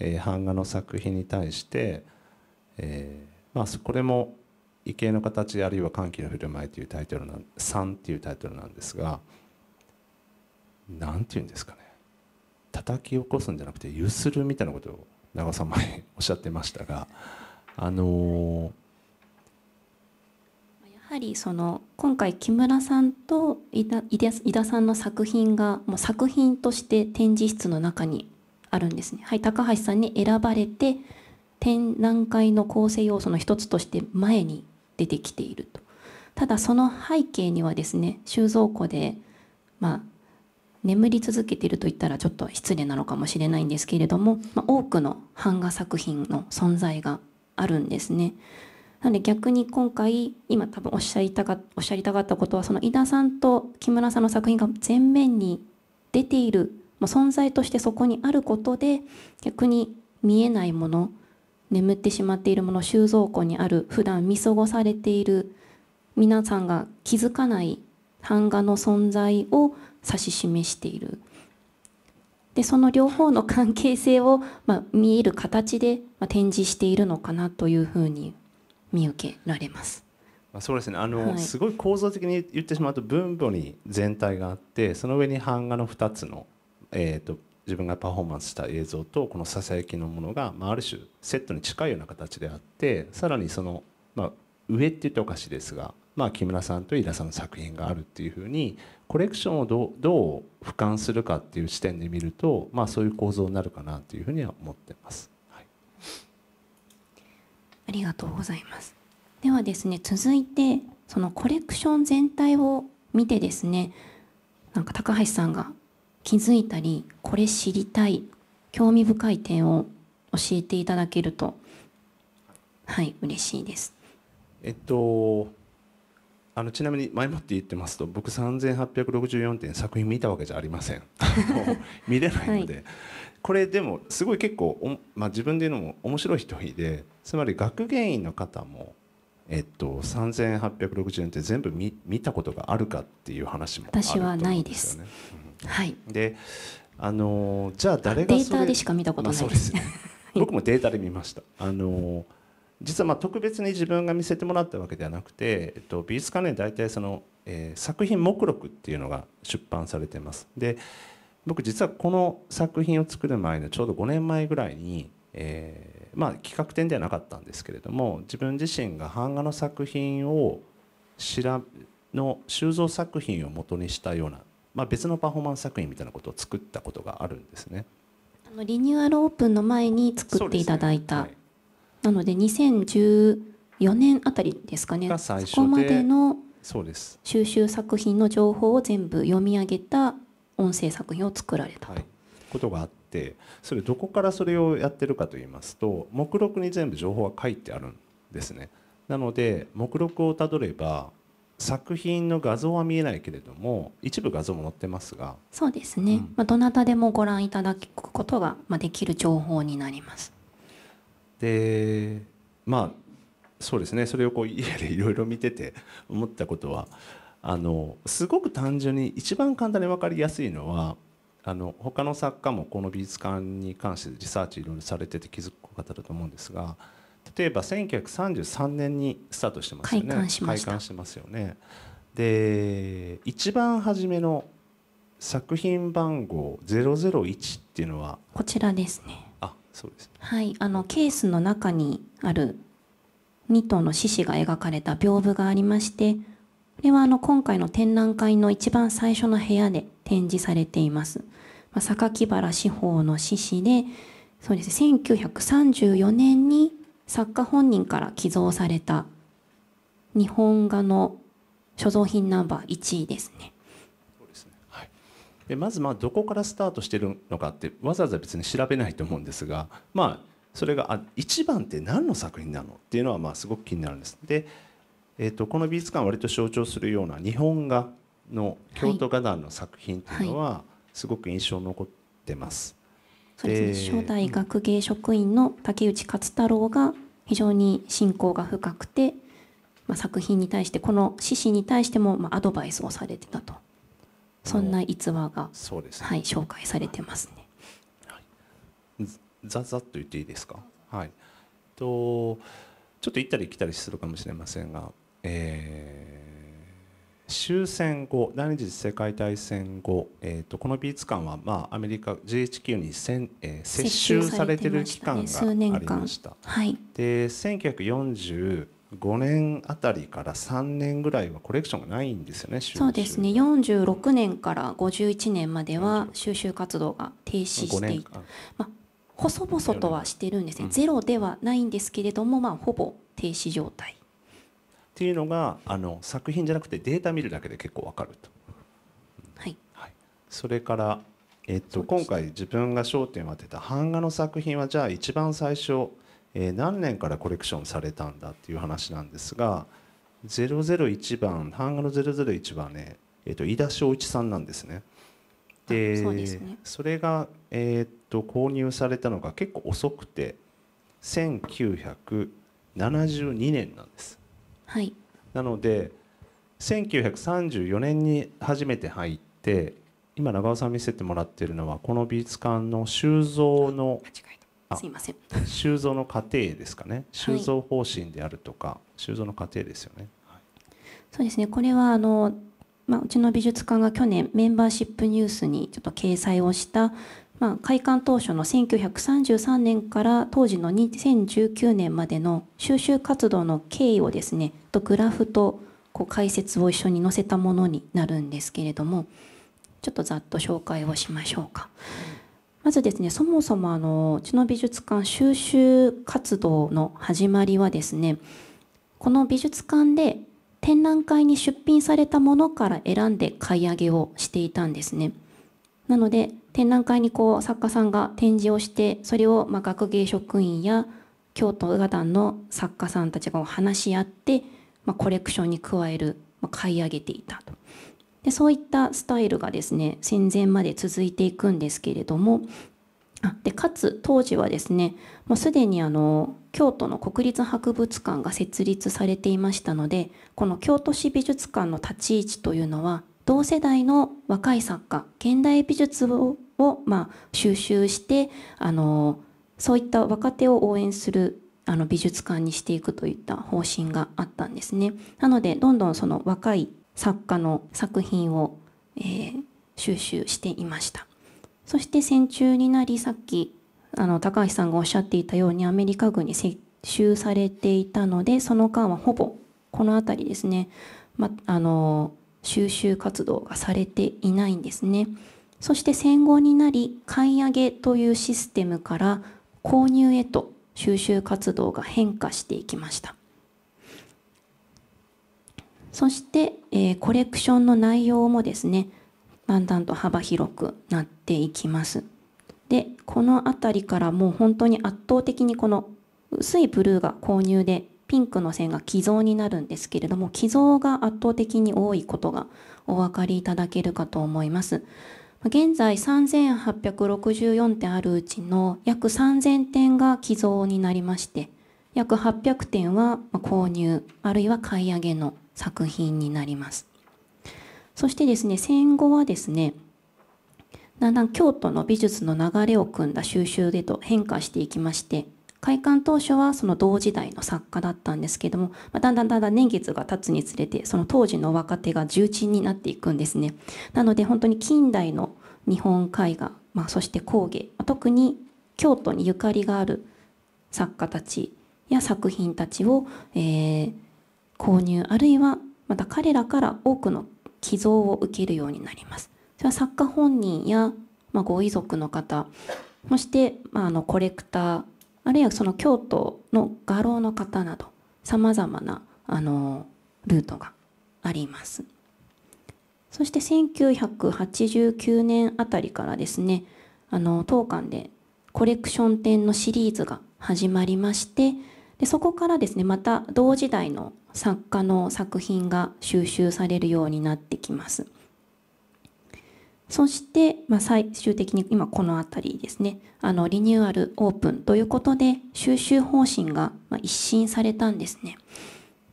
えー、版画の作品に対して、えー、まあ、これも「畏敬の形」あるいは「歓喜の振る舞い」というタイトルの「3」っていうタイトルなんですが何て言うんですかね叩き起こすんじゃなくてゆするみたいなことを長さ前おっしゃってましたがあのやはりその今回木村さんと井田井田さんの作品がもう作品として展示室の中にあるんですね。はい、高橋さんに選ばれて展覧会の構成要素の一つとして前に出てきているとただその背景にはですね収蔵庫でまあ眠り続けていると言ったらちょっと失礼なのかもしれないんですけれども、まあ、多くの版画作品の存在があるんですね。なので逆に今回今多分おっしゃりたかおっしゃりたかったことはその井田さんと木村さんの作品が前面に出ている存在としてそこにあることで逆に見えないもの眠ってしまっているもの収蔵庫にある普段見過ごされている皆さんが気づかない版画の存在を指し示している。でその両方の関係性を、まあ、見える形で、まあ、展示しているのかなというふうに見受けられます。あ、そうですねあの、はい、すごい構造的に言ってしまうと分母に全体があってその上に版画の2つの、えーと自分がパフォーマンスした映像とこのささやきのものが、まあ、ある種セットに近いような形であってさらにその、まあ、上って言っておかしいですが、まあ、木村さんと井田さんの作品があるっていうふうにコレクションをどどう俯瞰するかっていう視点で見ると、まあ、そういう構造になるかなというふうには思ってます。はい、ありがとうございます。ではですね続いてそのコレクション全体を見てですねなんか高橋さんが気づいたりこれ知りたい興味深い点を教えていただけるとはい嬉しいです。えっとあのちなみに前もって言ってますと僕3864点作品見たわけじゃありません 見れないので、はい、これでもすごい結構まあ、自分で言うのも面白い人でつまり学芸員の方も、えっと、3864点全部見見たことがあるかっていう話もあると思うんですよね。私はないです、うんはい、であのじゃあ誰がデータでしか見たことない、まあ、です、ね、僕もデータで見ました。あの実はまあ特別に自分が見せてもらったわけではなくて、えっと、美術館で大体その、えー、作品目録っていうのが出版されてます。で僕実はこの作品を作る前のちょうど5年前ぐらいに、えー、まあ、企画展ではなかったんですけれども自分自身が版画の作品を調の収蔵作品を元にしたようなまあ、別のパフォーマンス作品みたいなことを作ったことがあるんですね。あのリニューアルオープンの前に作っていただいた、ねはい、なので2014年あたりですかねそこまでのそうです収集作品の情報を全部読み上げた音声作品を作られたと。はい、ことがあってそれどこからそれをやってるかと言いますと目録に全部情報は書いてあるんですね。なので目録をたどれば作品の画像は見えないけれども一部画像も載ってますがそうですね、うん、まあ、どなたでもご覧いただくことができる情報になりますでまあそうですねそれをこう家でいろいろ見てて思ったことはあのすごく単純に一番簡単に分かりやすいのはあの他の作家もこの美術館に関してリサーチいろいろされてて気づく方だと思うんですが例えば1933年にスタートしてますよね開館しました開館してますよねで一番初めの作品番号001っていうのはこちらですねあそうです、ね、はいあのケースの中にある2頭の獅子が描かれた屏風がありましてこれはあの今回の展覧会の一番最初の部屋で展示されています、まあ、榊原四方の獅子でそうです、ね、1934年に作家本人から寄贈された日本画の所蔵品ナンバー1位ですね。はい、でまずまあどこからスタートしてるのかってわざわざ別に調べないと思うんですが、まあ、それがあ1番って何の作品なのっていうのはまあすごく気になるんです。でえーと、この美術館を割と象徴するような日本画の京都画壇の作品っていうのはすごく印象に残ってます。そうですね初代学芸職員の竹内勝太郎が非常に信仰が深くて、まあ、作品に対してこの獅子に対してもまあアドバイスをされてたとそんな逸話が、そうですねはい、紹介されてますね。ざざっと言っていいですか、はい、とちょっと行ったり来たりするかもしれませんが、えー、終戦後第二次世界大戦後、えーと、この美術館は、まあ、アメリカ GHQ にえー、接収されてる期間がありました、ね、はい、で1945年あたりから3年ぐらいはコレクションがないんですよねそうですね46年から51年までは収集活動が停止していた、まあ、細々とはしてるんですね、うん、ゼロではないんですけれども、まあ、ほぼ停止状態っていうのがあの作品じゃなくてデータ見るだけで結構わかると、はい、はい、それから、えっと、今回自分が焦点を当てた版画の作品はじゃあ一番最初、えー、何年からコレクションされたんだっていう話なんですが001番版画の001番ね、えっと、井田昭一さんなんですね。でそうで、すね、それが、えー、っと購入されたのが結構遅くて1972年なんです。はい、なので1934年に初めて入って今長尾さん見せてもらってるのはこの美術館の収蔵のすいません収蔵の過程ですかね収蔵方針であるとか、はい、収蔵の過程ですよね、はい、そうですねこれはあの、まあ、うちの美術館が去年メンバーシップニュースにちょっと掲載をしたまあ、開館当初の1933年から当時の2019年までの収集活動の経緯をですねとグラフとこう解説を一緒に載せたものになるんですけれどもちょっとざっと紹介をしましょうか。まずですねそもそもあのうちの美術館収集活動の始まりはですねこの美術館で展覧会に出品されたものから選んで買い上げをしていたんですね。なので展覧会にこう作家さんが展示をしてそれをま学芸職員や京都画壇の作家さんたちが話し合って、まコレクションに加える、ま買い上げていたとでそういったスタイルがですね戦前まで続いていくんですけれどもあでかつ当時はですねもうすでにあの京都の国立博物館が設立されていましたのでこの京都市美術館の立ち位置というのは同世代の若い作家現代美術をを、まあ、収集してあのそういった若手を応援するあの美術館にしていくといった方針があったんですね。なのでどんどんその若い作家の作品を、えー、収集していました。そして戦中になりさっきあの高橋さんがおっしゃっていたようにアメリカ軍に接収されていたのでその間はほぼこの辺りですね、ま、あの収集活動がされていないんですね。そして戦後になり買い上げというシステムから購入へと収集活動が変化していきましたそして、えー、コレクションの内容もですねだんだんと幅広くなっていきますでこの辺りからもう本当に圧倒的にこの薄いブルーが購入でピンクの線が寄贈になるんですけれども寄贈が圧倒的に多いことがお分かりいただけるかと思います現在3864点あるうちの約3000点が寄贈になりまして約800点は購入あるいは買い上げの作品になりますそしてですね戦後はですねだんだん京都の美術の流れを組んだ収集でと変化していきまして開館当初はその同時代の作家だったんですけども、まだんだんだんだん年月が経つにつれてその当時の若手が重鎮になっていくんですねなので本当に近代の日本絵画、まあ、そして工芸特に京都にゆかりがある作家たちや作品たちを、えー、購入あるいはまた彼らから多くの寄贈を受けるようになります。それは作家本人や、まあ、ご遺族の方そして、まあ、あのコレクターあるいはその京都の画廊の方などさまざまなあのルートがあります。そして1989年あたりからですねあの当館でコレクション展のシリーズが始まりましてでそこからですねまた同時代の作家の作品が収集されるようになってきます。そして、まあ、最終的に今この辺りですね、あのリニューアルオープンということで、収集方針が一新されたんですね。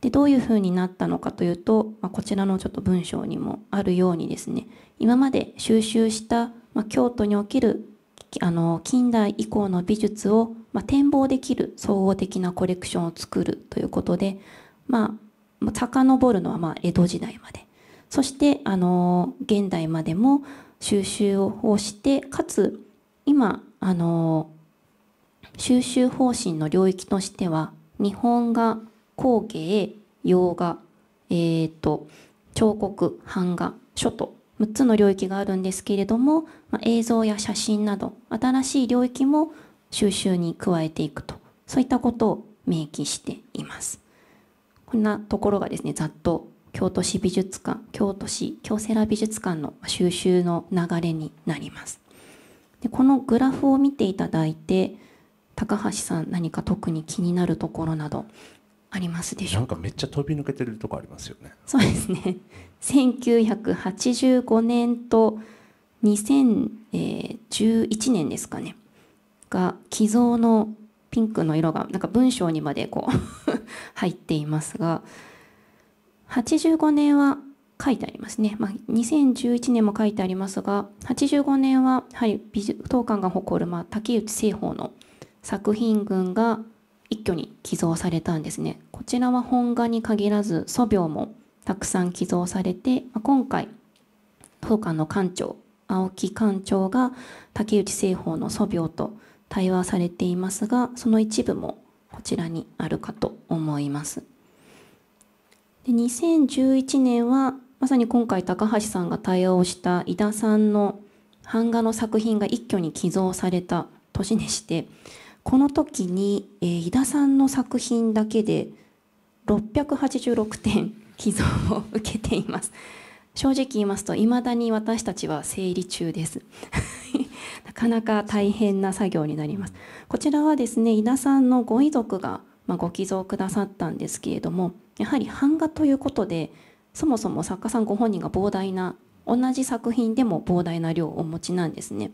でどういうふうになったのかというと、まあ、こちらのちょっと文章にもあるようにですね、今まで収集した、まあ、京都におけるあの近代以降の美術を、まあ、展望できる総合的なコレクションを作るということで、まあ、遡るのはまあ江戸時代までそしてあの現代までも収集をしてかつ今あの収集方針の領域としては日本画工芸洋画、えーと、彫刻版画書と6つの領域があるんですけれども、まあ、映像や写真など新しい領域も収集に加えていくとそういったことを明記しています。こんなところがですねざっと京都市美術館京都市京セラ美術館の収集の流れになりますでこのグラフを見ていただいて高橋さん何か特に気になるところなどありますでしょうかなんかめっちゃ飛び抜けてるとこありますよねそうですね1985 年と2011年ですかねが寄贈のピンクの色がなんか文章にまでこう 入っていますが85年は書いてありますね。まあ、2011年も書いてありますが、85年は、やはり美術当館が誇る、まあ、竹内製法の作品群が一挙に寄贈されたんですね。こちらは本画に限らず、素描もたくさん寄贈されて、まあ、今回、当館の館長、青木館長が竹内製法の素描と対話されていますが、その一部もこちらにあるかと思います。で2011年はまさに今回高橋さんが対応した井田さんの版画の作品が一挙に寄贈された年でしてこの時に、えー、井田さんの作品だけで686点寄贈を受けています正直言いますと未だに私たちは整理中です なかなか大変な作業になりますこちらはですね井田さんのご遺族が、まあ、ご寄贈くださったんですけれどもやはり版画ということでそもそも作家さんご本人が膨大な同じ作品でも膨大な量をお持ちなんですね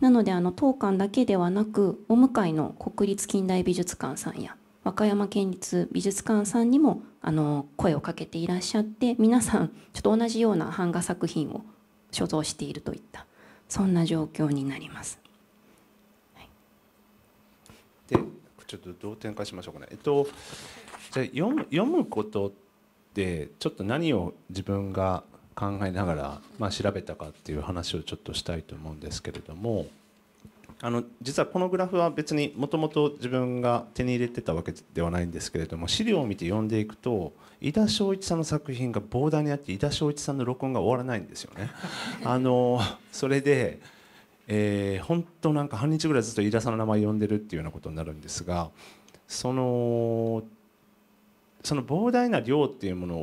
なのであの当館だけではなくお向かいの国立近代美術館さんや和歌山県立美術館さんにもあの声をかけていらっしゃって皆さんちょっと同じような版画作品を所蔵しているといったそんな状況になります。はい、でちょっとどう展開しましょうかね。えっとじゃ読む読むことってちょっと何を自分が考えながら、まあ、調べたかっていう話をちょっとしたいと思うんですけれどもあの実はこのグラフは別にもともと自分が手に入れてたわけではないんですけれども資料を見て読んでいくと井田正一さんの作品が膨大にあって井田正一さんの録音が終わらないんですよね。あのそれでえ本当なんか半日ぐらいずっと飯田さんの名前呼んでるっていうようなことになるんですがそのその膨大な量っていうもの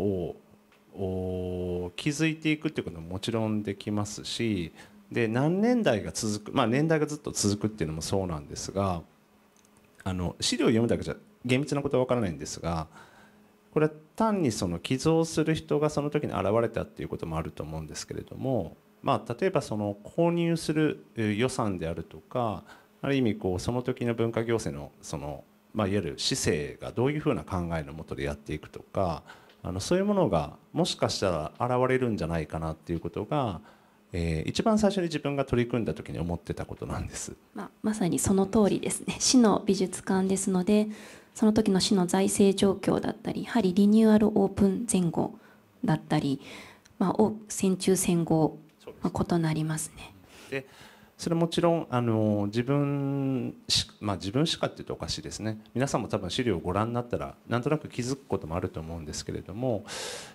を築いていくっていうことももちろんできますしで何年代が続く、まあ、年代がずっと続くっていうのもそうなんですがあの資料を読むだけじゃ厳密なことは分からないんですがこれは単にその寄贈する人がその時に現れたっていうこともあると思うんですけれども、まあ、例えばその購入する予算であるとかある意味こうその時の文化行政のそのまあ、いわゆる市政がどういうふうな考えのもとでやっていくとかあのそういうものがもしかしたら現れるんじゃないかなっていうことが、えー、一番最初に自分が取り組んだ時に思ってたことなんです、まあ、まさにその通りですね市の美術館ですのでその時の市の財政状況だったりやはりリニューアルオープン前後だったり、まあ、戦中戦後、まあ、異なりますね。でそれもちろんあの自分し,、まあ、自分しかっていうとおかしいですね皆さんも多分資料をご覧になったらなんとなく気づくこともあると思うんですけれども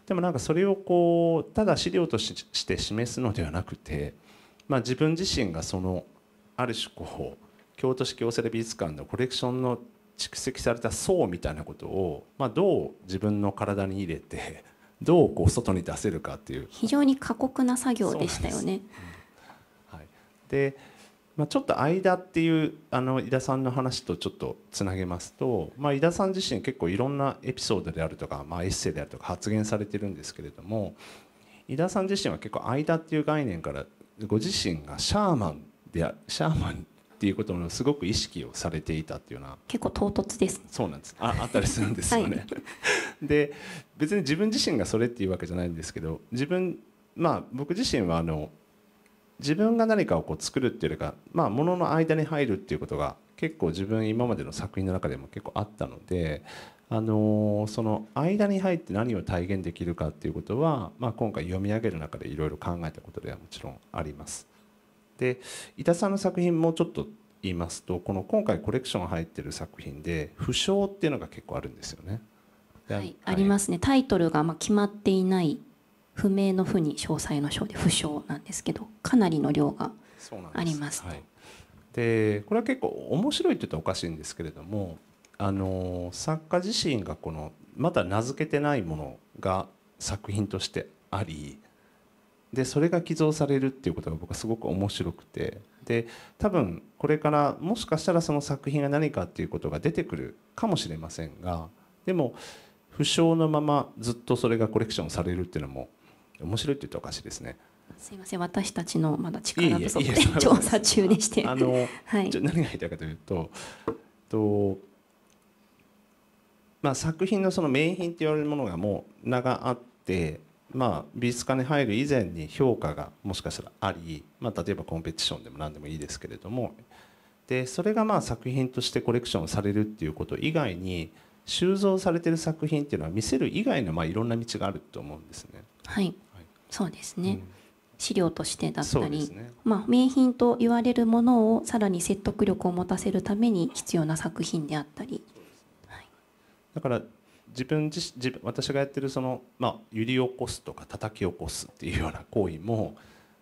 でもなんかそれをこうただ資料として示すのではなくて、まあ、自分自身がそのある種こう京都市京セラ美術館のコレクションの蓄積された層みたいなことを、まあ、どう自分の体に入れてどうこう外に出せるかっていう非常に過酷な作業でしたよね。で、まあ、ちょっと間っていうあの井田さんの話とちょっとつなげますと、まあ、井田さん自身結構いろんなエピソードであるとか、まあ、エッセイであるとか発言されてるんですけれども井田さん自身は結構間っていう概念からご自身がシャーマンでシャーマンっていうことのすごく意識をされていたっていうのは結構唐突ですそうなんですああったりするんですよね、はい、で別に自分自身がそれっていうわけじゃないんですけど自分まあ僕自身はあの自分が何かをこう作るっていうよりか、まあ、ものの間に入るっていうことが結構自分今までの作品の中でも結構あったので、あのー、その間に入って何を体現できるかっていうことは、まあ、今回読み上げる中でいろいろ考えたことではもちろんあります。で伊田さんの作品もちょっと言いますとこの今回コレクション入ってる作品で「不詳」っていうのが結構あるんですよね。はい、ありますねタイトルがま決まっていない不明の不に詳細の章で不詳なんですけどかなりの量がありますはい、でこれは結構面白いって言ったらおかしいんですけれどもあの作家自身がこのまだ名付けてないものが作品としてありでそれが寄贈されるっていうことが僕はすごく面白くてで多分これからもしかしたらその作品が何かっていうことが出てくるかもしれませんがでも不詳のままずっとそれがコレクションされるっていうのも面白いって言ったおかしいですね。すいません私たちのまだ力不足で調査中でしてあの、はい、何が言いたいかというとと、まあ、作品のその名品と言われるものがもう名があって、まあ、美術館に入る以前に評価がもしかしたらあり、まあ、例えばコンペティションでも何でもいいですけれどもでそれがまあ作品としてコレクションされるっていうこと以外に収蔵されてる作品っていうのは見せる以外のまあいろんな道があると思うんですね。はい、はい、そうですね、うん、資料としてだったり、ね、まあ、名品と言われるものをさらに説得力を持たせるために必要な作品であったり、はい、だから自分自自分私がやってるその、まあ、揺り起こすとか叩き起こすっていうような行為も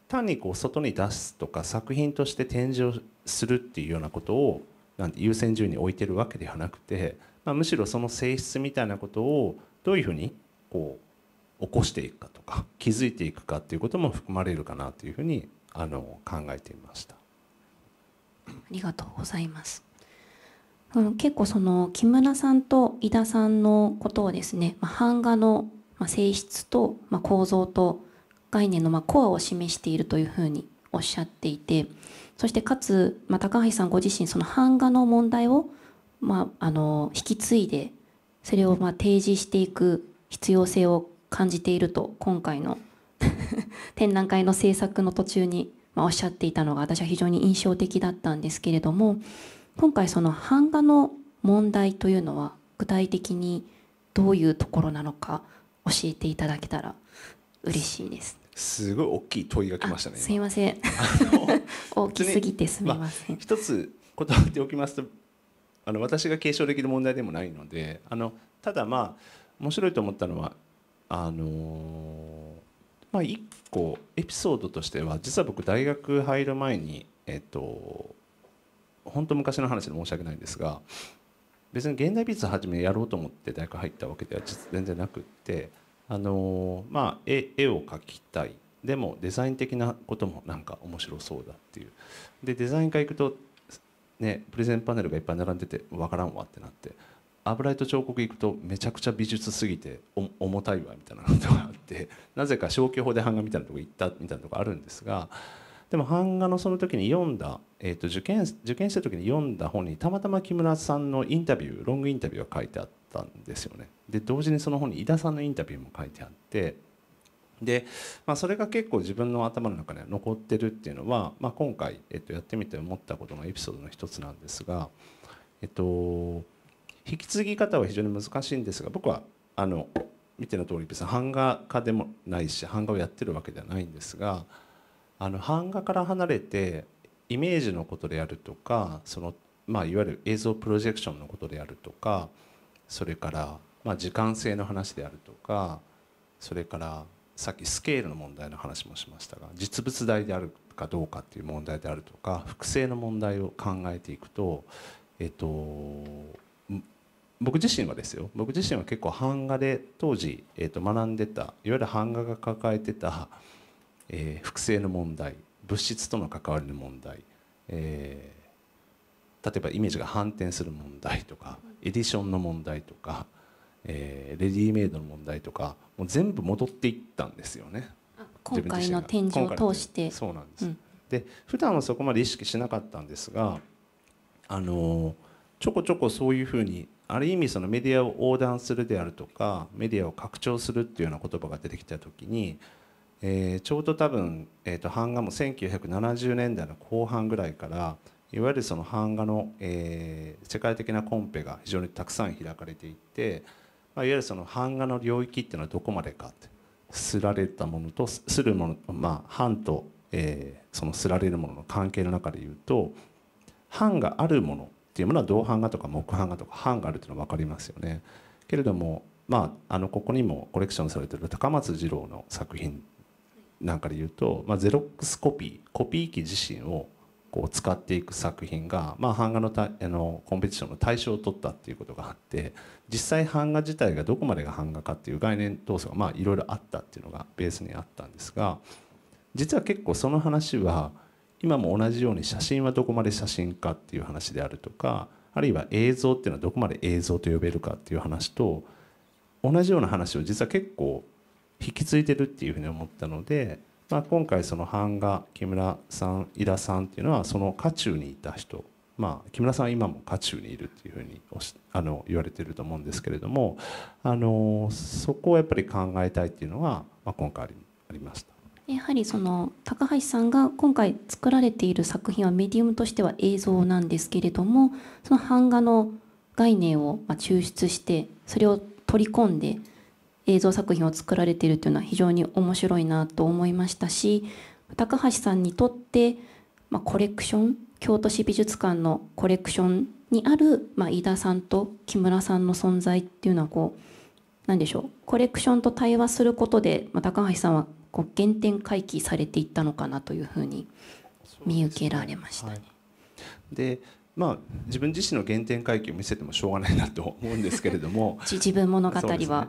単にこう外に出すとか作品として展示をするっていうようなことをなんて優先順位に置いてるわけではなくて、まあ、むしろその性質みたいなことをどういうふうにこう起こしていくかとか気づいていくかっていうことも含まれるかなというふうにあの考えていました。ありがとうございます。うん、結構その木村さんと井田さんのことをですね、まあ、版画の性質と構造と概念のまコアを示しているというふうにおっしゃっていてそしてかつ、ま高橋さんご自身その版画の問題を、まあ、あの引き継いでそれをま提示していく必要性を感じていると今回の 展覧会の制作の途中に、まあ、おっしゃっていたのが私は非常に印象的だったんですけれども今回その版画の問題というのは具体的にどういうところなのか教えていただけたら嬉しいです。すごい大きい問いが来ましたね。すみません。大きすぎてすみません。まあ、一つ断っておきますと、あの私が継承できる問題でもないので、あのただまあ面白いと思ったのはあのー、まあ、1個エピソードとしては実は僕大学入る前にえっと本当昔の話で申し訳ないんですが別に現代美術を始めやろうと思って大学入ったわけでは全然なくってあのー、まあ絵絵を描きたいでもデザイン的なこともなんか面白そうだっていうでデザイン科行くとねプレゼンパネルがいっぱい並んでて分からんわってなって油絵と彫刻行くとめちゃくちゃ美術すぎて重たいわみたいなのがあって なぜか消去法で版画みたいなとこ行ったみたいなとこあるんですがでも版画のその時に読んだ、えー、と受験受験した時に読んだ本にたまたま木村さんのインタビューロングインタビューが書いてあったんですよね。で同時にその本に井田さんのインタビューも書いてあってで、まあ、それが結構自分の頭の中には残ってるっていうのは、まあ、今回、えっと、やってみて思ったことのエピソードの一つなんですが、えっと引き継ぎ方は非常に難しいんですが僕はあの見ての通り別に版画家でもないし版画をやってるわけではないんですがあの版画から離れてイメージのことであるとかその、まあ、いわゆる映像プロジェクションのことであるとかそれから、まあ、時間性の話であるとかそれからさっきスケールの問題の話もしましたが実物大であるかどうかっていう問題であるとか複製の問題を考えていくと、えっと、僕自身はですよ僕自身は結構版画で当時、えー、と学んでたいわゆる版画が抱えてた、えー、複製の問題物質との関わりの問題、えー、例えばイメージが反転する問題とかエディションの問題とか、えー、レディーメイドの問題とかもう全部戻っていったんですよね。今回の展示を通してそうなんです、うん、で普段はそこまで意識しなかったんですがあのちょこちょこそういうふうにある意味そのメディアを横断するであるとかメディアを拡張するっていうような言葉が出てきた時に、えー、ちょうど多分、えー、と版画も1970年代の後半ぐらいからいわゆるその版画の、えー、世界的なコンペが非常にたくさん開かれていって、まあ、いわゆるその版画の領域っていうのはどこまでかってすられたものとするものまあ版と、えー、そのすられるものの関係の中で言うと版があるものっていうものは銅版画とか木版画とか版があるっていうのは分かりますよね。けれども、まあ、あのここにもコレクションされてる高松二郎の作品なんかで言うと、まあ、ゼロックスコピーコピー機自身をこう使っていく作品が、まあ、版画のたあのコンペティションの対象を取ったっていうことがあって実際版画自体がどこまでが版画かっていう概念闘争がいろいろあったっていうのがベースにあったんですが実は結構その話は今も同じように写真はどこまで写真かっていう話であるとかあるいは映像っていうのはどこまで映像と呼べるかっていう話と同じような話を実は結構引き継いでるっていうふうに思ったので、まあ、今回その版画木村さん井田さんっていうのはその渦中にいた人まあ、木村さんは今も渦中にいるっていうふうにあの言われてると思うんですけれどもあのそこをやっぱり考えたいっていうのは、まあ、今回ありました。やはりその高橋さんが今回作られている作品はメディウムとしては映像なんですけれどもその版画の概念を抽出してそれを取り込んで映像作品を作られているというのは非常に面白いなと思いましたし高橋さんにとって、まコレクション京都市美術館のコレクションにある、ま飯田さんと木村さんの存在っていうのはこう何でしょうコレクションと対話することで、ま高橋さんはこう原点回帰されていったのかなというふうに見受けられました、ねでまあ、自分自身の原点回帰を見せてもしょうがないなと思うんですけれども 自分物語は、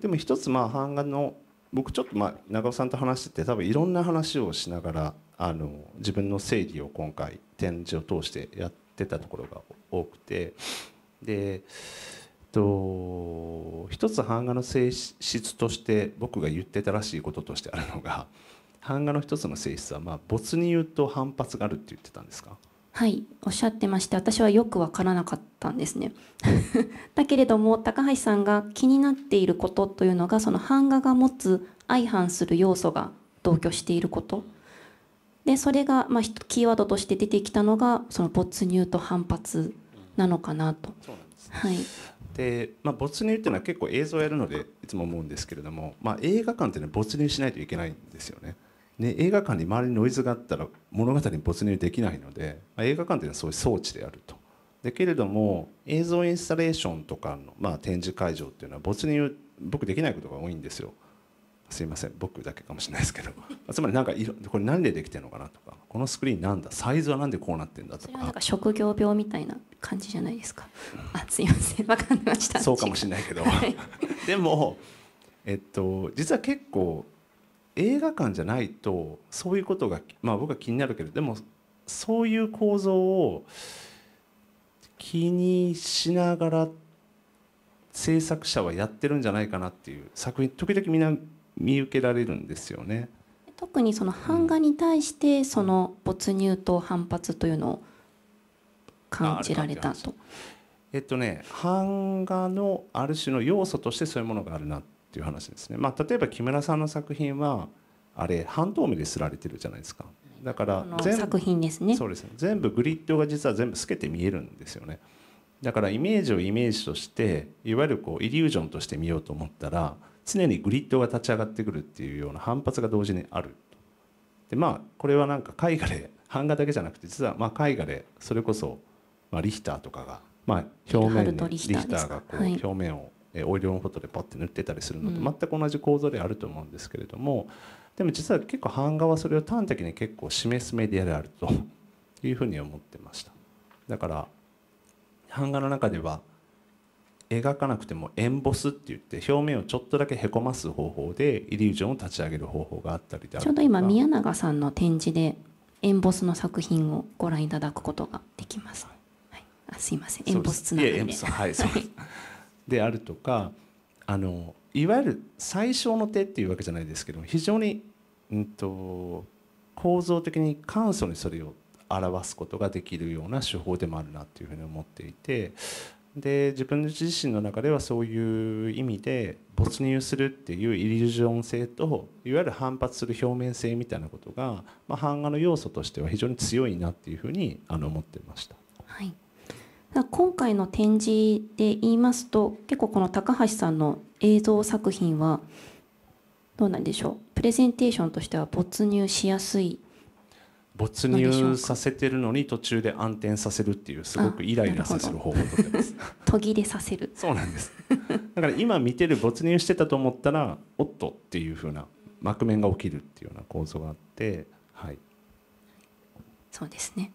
でも一つまあ版画の僕ちょっとまあ長尾さんと話してて多分いろんな話をしながらあの自分の整理を今回展示を通してやってたところが多くてでと一つ版画の性質として僕が言ってたらしいこととしてあるのが版画の一つの性質は、まあ、没に言うと反発があるって言ってたんですかはいおっしゃってまして私はよく分からなかったんですね だけれども高橋さんが気になっていることというのがその版画が持つ相反する要素が同居していることでそれが、まあ、キーワードとして出てきたのがその没入と反発なのかなと。うんね、はいで、まあ、没入っていうのは結構映像をやるのでいつも思うんですけれども、まあ、映画館っていうのは没入しないといけないんですよね。ね、映画館に周りにノイズがあったら物語に没入できないので、まあ、映画館っていうのはそういう装置であると。だけれども映像インスタレーションとかの、まあ、展示会場っていうのは没入僕できないことが多いんですよ。すいません僕だけかもしれないですけど つまりなんかこれ何でできてるのかなとかこのスクリーンなんだサイズはなんでこうなってんだとかなんか職業病みたいな感じじゃないですか、う ん、あすいません分かりましたそうかもしれないけど、はい、でもえっと実は結構映画館じゃないとそういうことがまあ僕は気になるけどでもそういう構造を気にしながら制作者はやってるんじゃないかなっていう作品時々みんな見受けられるんですよね。特にその版画に対してその没入と反発というのを感じられたと。えっとね版画のある種の要素としてそういうものがあるなっていう話ですね。まあ、例えば木村さんの作品はあれ半透明ですられてるじゃないですか。だから全作品ですね。そうですね。全部グリッドが実は全部透けて見えるんですよね。だからイメージをイメージとしていわゆるこうイリュージョンとして見ようと思ったら。常にグリッドが立ち上がってくるっていうような反発が同時にあるでまあこれはなんか絵画で版画だけじゃなくて実はまあ絵画でそれこそ、まあ、リヒターとかが、まあ、表面にリヒターがこう表面を、えオイルオンフォトでパッて塗ってたりするのと全く同じ構造であると思うんですけれども、でも実は結構版画はそれを端的に結構示すメディアであるというふうに思ってましただから版画の中では描かなくてもエンボスって言って表面をちょっとだけへこます方法でイリュージョンを立ち上げる方法があったりであるちょうど今宮永さんの展示でエンボスの作品をご覧いただくことができます。はい、あすいませんエンボスつながりで。であるとかあのいわゆる最小の手っていうわけじゃないですけど非常に、うんと構造的に簡素にそれを表すことができるような手法でもあるなっていうふうに思っていてで自分自身の中ではそういう意味で没入するっていうイリュージョン性といわゆる反発する表面性みたいなことが、まあ、版画の要素としては非常に強いなっていうふうにあの思ってました。はい今回の展示で言いますと結構この高橋さんの映像作品はどうなんでしょうプレゼンテーションとしては没入しやすい没入させてるのに途中で暗転させるっていうすごくイライラさせる方法をとってます途切れさせる そうなんですだから今見てる没入してたと思ったらおっとっていうふうな幕面が起きるっていうような構造があってはいそうですね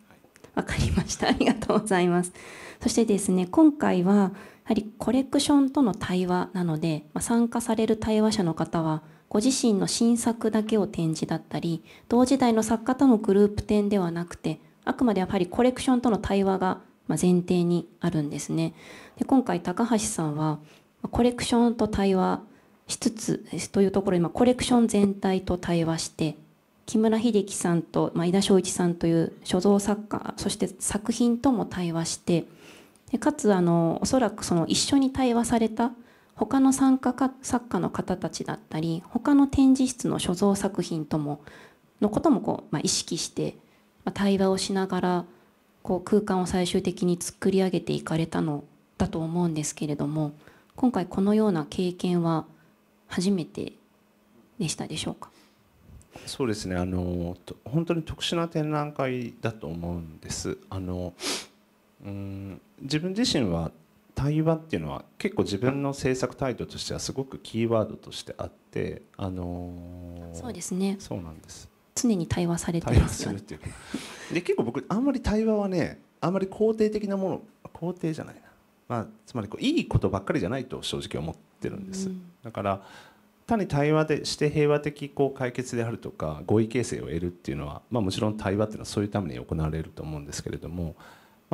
わかりました。ありがとうございます。そしてですね、今回はやはりコレクションとの対話なので、まあ、参加される対話者の方はご自身の新作だけを展示だったり同時代の作家とのグループ展ではなくてあくまでやはりコレクションとの対話が前提にあるんですね。で今回高橋さんはコレクションと対話しつつというところで、コレクション全体と対話して木村秀樹さんと、ま井田翔一さんという所蔵作家そして作品とも対話してでかつあのおそらくその一緒に対話された他の参加か作家の方たちだったり他の展示室の所蔵作品とものこともこう、まあ、意識して、まあ、対話をしながらこう空間を最終的に作り上げていかれたのだと思うんですけれども今回このような経験は初めてでしたでしょうかそうですねあの本当に特殊な展覧会だと思うんです。あのうん自分自身は対話っていうのは結構自分の制作態度としてはすごくキーワードとしてあって、あのー、そうですねそうなんです常に対話されてますよね対話するっていうで結構僕あんまり対話はねあんまり肯定的なもの肯定じゃないな、まあ、つまりこういいことばっかりじゃないと正直思ってるんです、うん、だから単に対話でして平和的こう解決であるとか合意形成を得るっていうのは、まあ、もちろん対話っていうのはそういうために行われると思うんですけれども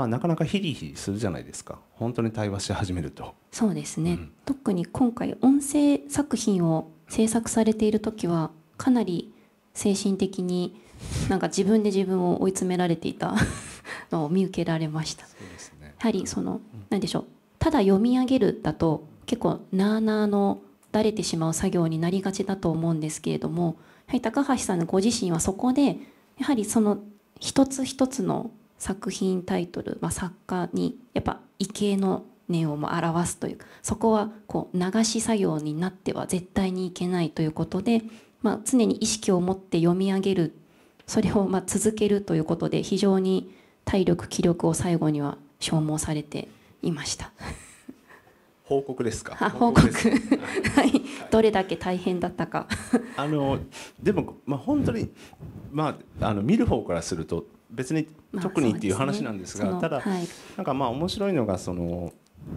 まあ、なかなかヒリヒリするじゃないですか本当に対話し始めるとそうですね、うん、特に今回音声作品を制作されている時はかなり精神的になんか自分で自分を追い詰められていた のを見受けられました、ね、やはりその何、でしょうただ読み上げるだと結構なあなあのだれてしまう作業になりがちだと思うんですけれどもやはり高橋さんのご自身はそこでやはりその一つ一つの作品タイトル、まあ、作家にやっぱ畏敬の念をも表すというそこはこう流し作業になっては絶対にいけないということで、まあ、常に意識を持って読み上げるそれをまあ続けるということで非常に体力気力を最後には消耗されていました。報告ですか。報告。はい、どれだけ大変だったかあの、でも、まあ、本当に、まあ、あの、見る方からすると、別に特にっていう話なんですが、まあすね、ただ、はい、なんかまあ面白いのがその、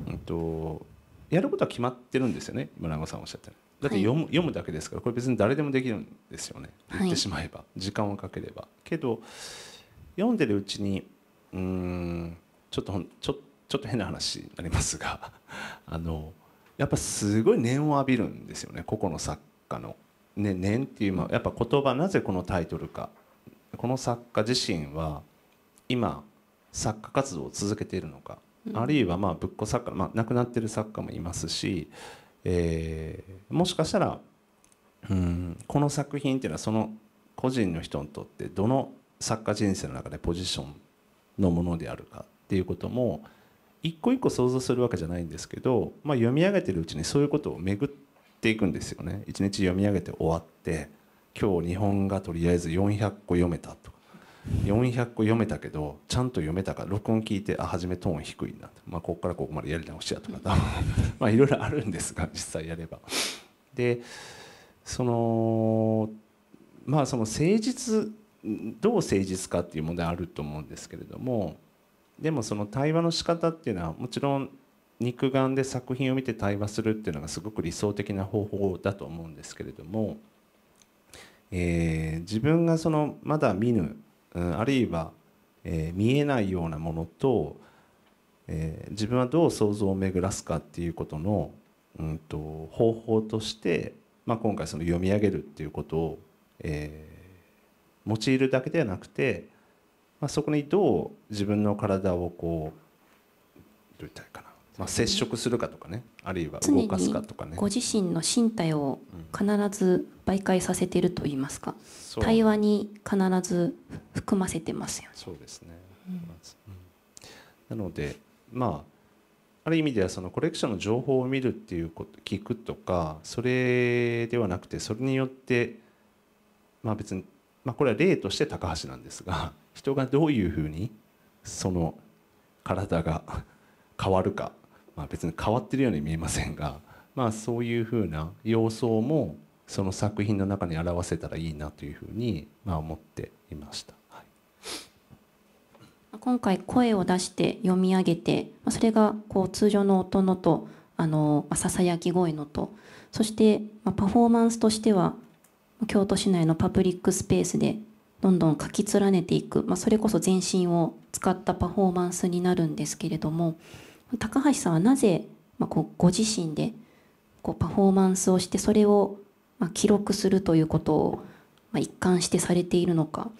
うんと、やることは決まってるんですよね村子さんおっしゃってだって読むはい、読むだけですからこれ別に誰でもできるんですよね言ってしまえば、はい、時間をかければけど読んでるうちにうんちょっとちょちょっと変な話になりますが あのやっぱすごい念を浴びるんですよね個々の作家の。ね、念っていうやっぱ言葉なぜこのタイトルかこの作家自身は今作家活動を続けているのか、うん、あるいはまあぶっ作家、まあ、亡くなってる作家もいますし、えー、もしかしたらうんこの作品っていうのはその個人の人にとってどの作家人生の中でポジションのものであるかっていうことも一個一個想像するわけじゃないんですけど、まあ、読み上げてるうちにそういうことを巡っていくんですよね。一日読み上げて終わって今日日本がとりあえず400個読めたと400個読めたけどちゃんと読めたか録音聞いてあ初めトーン低いなまあ、ここからここまでやり直しやとか まあいろいろあるんですが実際やれば。でそのまあその誠実どう誠実かっていう問題あると思うんですけれどもでもその対話の仕方っていうのはもちろん肉眼で作品を見て対話するっていうのがすごく理想的な方法だと思うんですけれども。えー、自分がそのまだ見ぬ、うん、あるいは、えー、見えないようなものと、えー、自分はどう想像を巡らすかっていうことの、うんと、方法として、まあ、今回その読み上げるっていうことを、えー、用いるだけではなくて、まあ、そこにどう自分の体をこうどう言ったらいいかなまあ、接触するかとかねあるいは動かすかとかねご自身の身体を必ず媒介させてるといいますか、うん、対話に必ず含ませてますよね。そうですね、なのでまあある意味ではそのコレクションの情報を見るっていうこと聞くとかそれではなくてそれによってまあ別に、まあ、これは例として高橋なんですが人がどういうふうにその体が変わるかまあ、別に変わってるように見えませんが、まあ、そういうふうな様相もその作品の中に表せたらいいなというふうに、まあ、思っていました。はい、今回声を出して読み上げてそれがこう通常の音のとあのささやき声のとそしてパフォーマンスとしては京都市内のパブリックスペースでどんどん書き連ねていく、まあ、それこそ全身を使ったパフォーマンスになるんですけれども高橋さんはなぜ、まあ、こうご自身でこうパフォーマンスをしてそれを、まあ、記録するということを、まあ、一貫してされているのか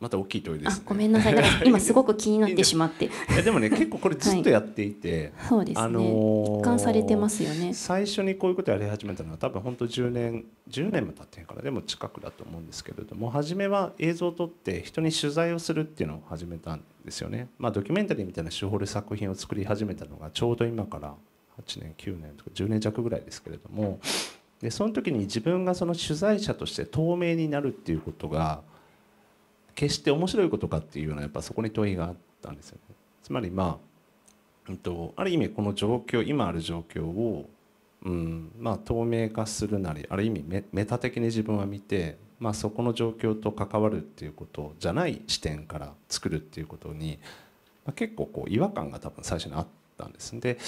また大きい問いです、ね、ごめんなさい今すごく気になってしまって でもね結構これずっとやっていて、はい、そうですね、あのー、一貫されてますよね最初にこういうことやり始めたのは多分本当10年10年も経ってからでも近くだと思うんですけれども初めは映像を撮って人に取材をするっていうのを始めたんですよね、まあ、ドキュメンタリーみたいな手法で作品を作り始めたのがちょうど今から8年9年とか10年弱ぐらいですけれどもでその時に自分がその取材者として透明になるっていうことが決して面白いことかっていうのはやっぱそこに問いがあったんですよね。つまりまあ、えっと、ある意味この状況今ある状況を、うんまあ、透明化するなりある意味メメタ的に自分は見てまあ、そこの状況と関わるっていうことじゃない視点から作るっていうことに、まあ、結構こう違和感が多分最初にあったんですで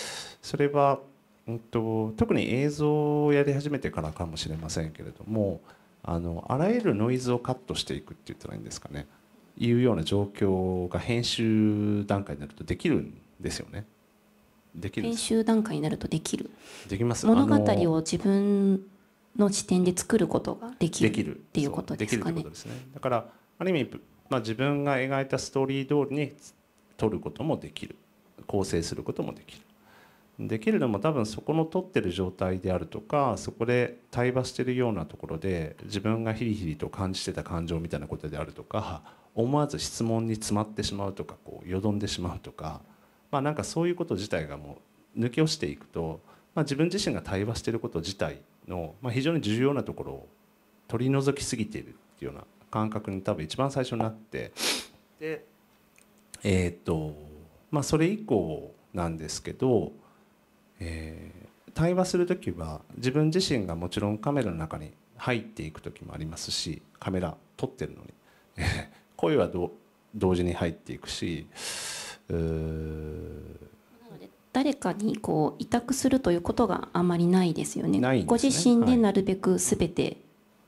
それは、うんと、と特に映像をやり始めてからかもしれませんけれどもあのあらゆるノイズをカットしていくって言ったらいいんですかねいうような状況が編集段階になるとできるんですよね。できる編集段階になるとできるできます物語を自分の視点で作ることができるっていうことですかね。ですねだからある意味、まあ、自分が描いたストーリー通りに撮ることもできる構成することもできる。できるのも多分そこの撮ってる状態であるとかそこで対話してるようなところで自分がヒリヒリと感じてた感情みたいなことであるとか思わず質問に詰まってしまうとかこうよどんでしまうとか、まあ、なんかそういうこと自体がもう抜け落ちていくと、まあ、自分自身が対話してること自体の、まあ、非常に重要なところを取り除きすぎているっていうような感覚に多分一番最初になってでえー、っとまあそれ以降なんですけど、えー、対話する時は自分自身がもちろんカメラの中に入っていく時もありますしカメラ撮ってるのに 声は同時に入っていくしうん。誰かにこう委託するということがあまりないですよね。ねご自身でなるべくすべて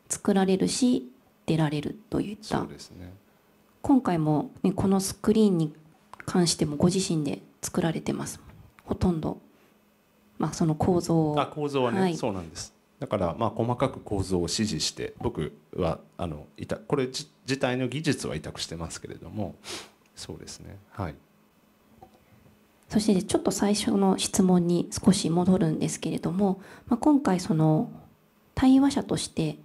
作られるし、はい、出られるといった、ね、今回も、ね、このスクリーンに関してもご自身で作られてますほとんど、まあ、その構造あ構造はね、はい、そうなんですだからまあ細かく構造を指示して僕はあのいたこれ自体の技術は委託してますけれどもそうですねはいそしてちょっと最初の質問に少し戻るんですけれども、まあ、今回その対話者として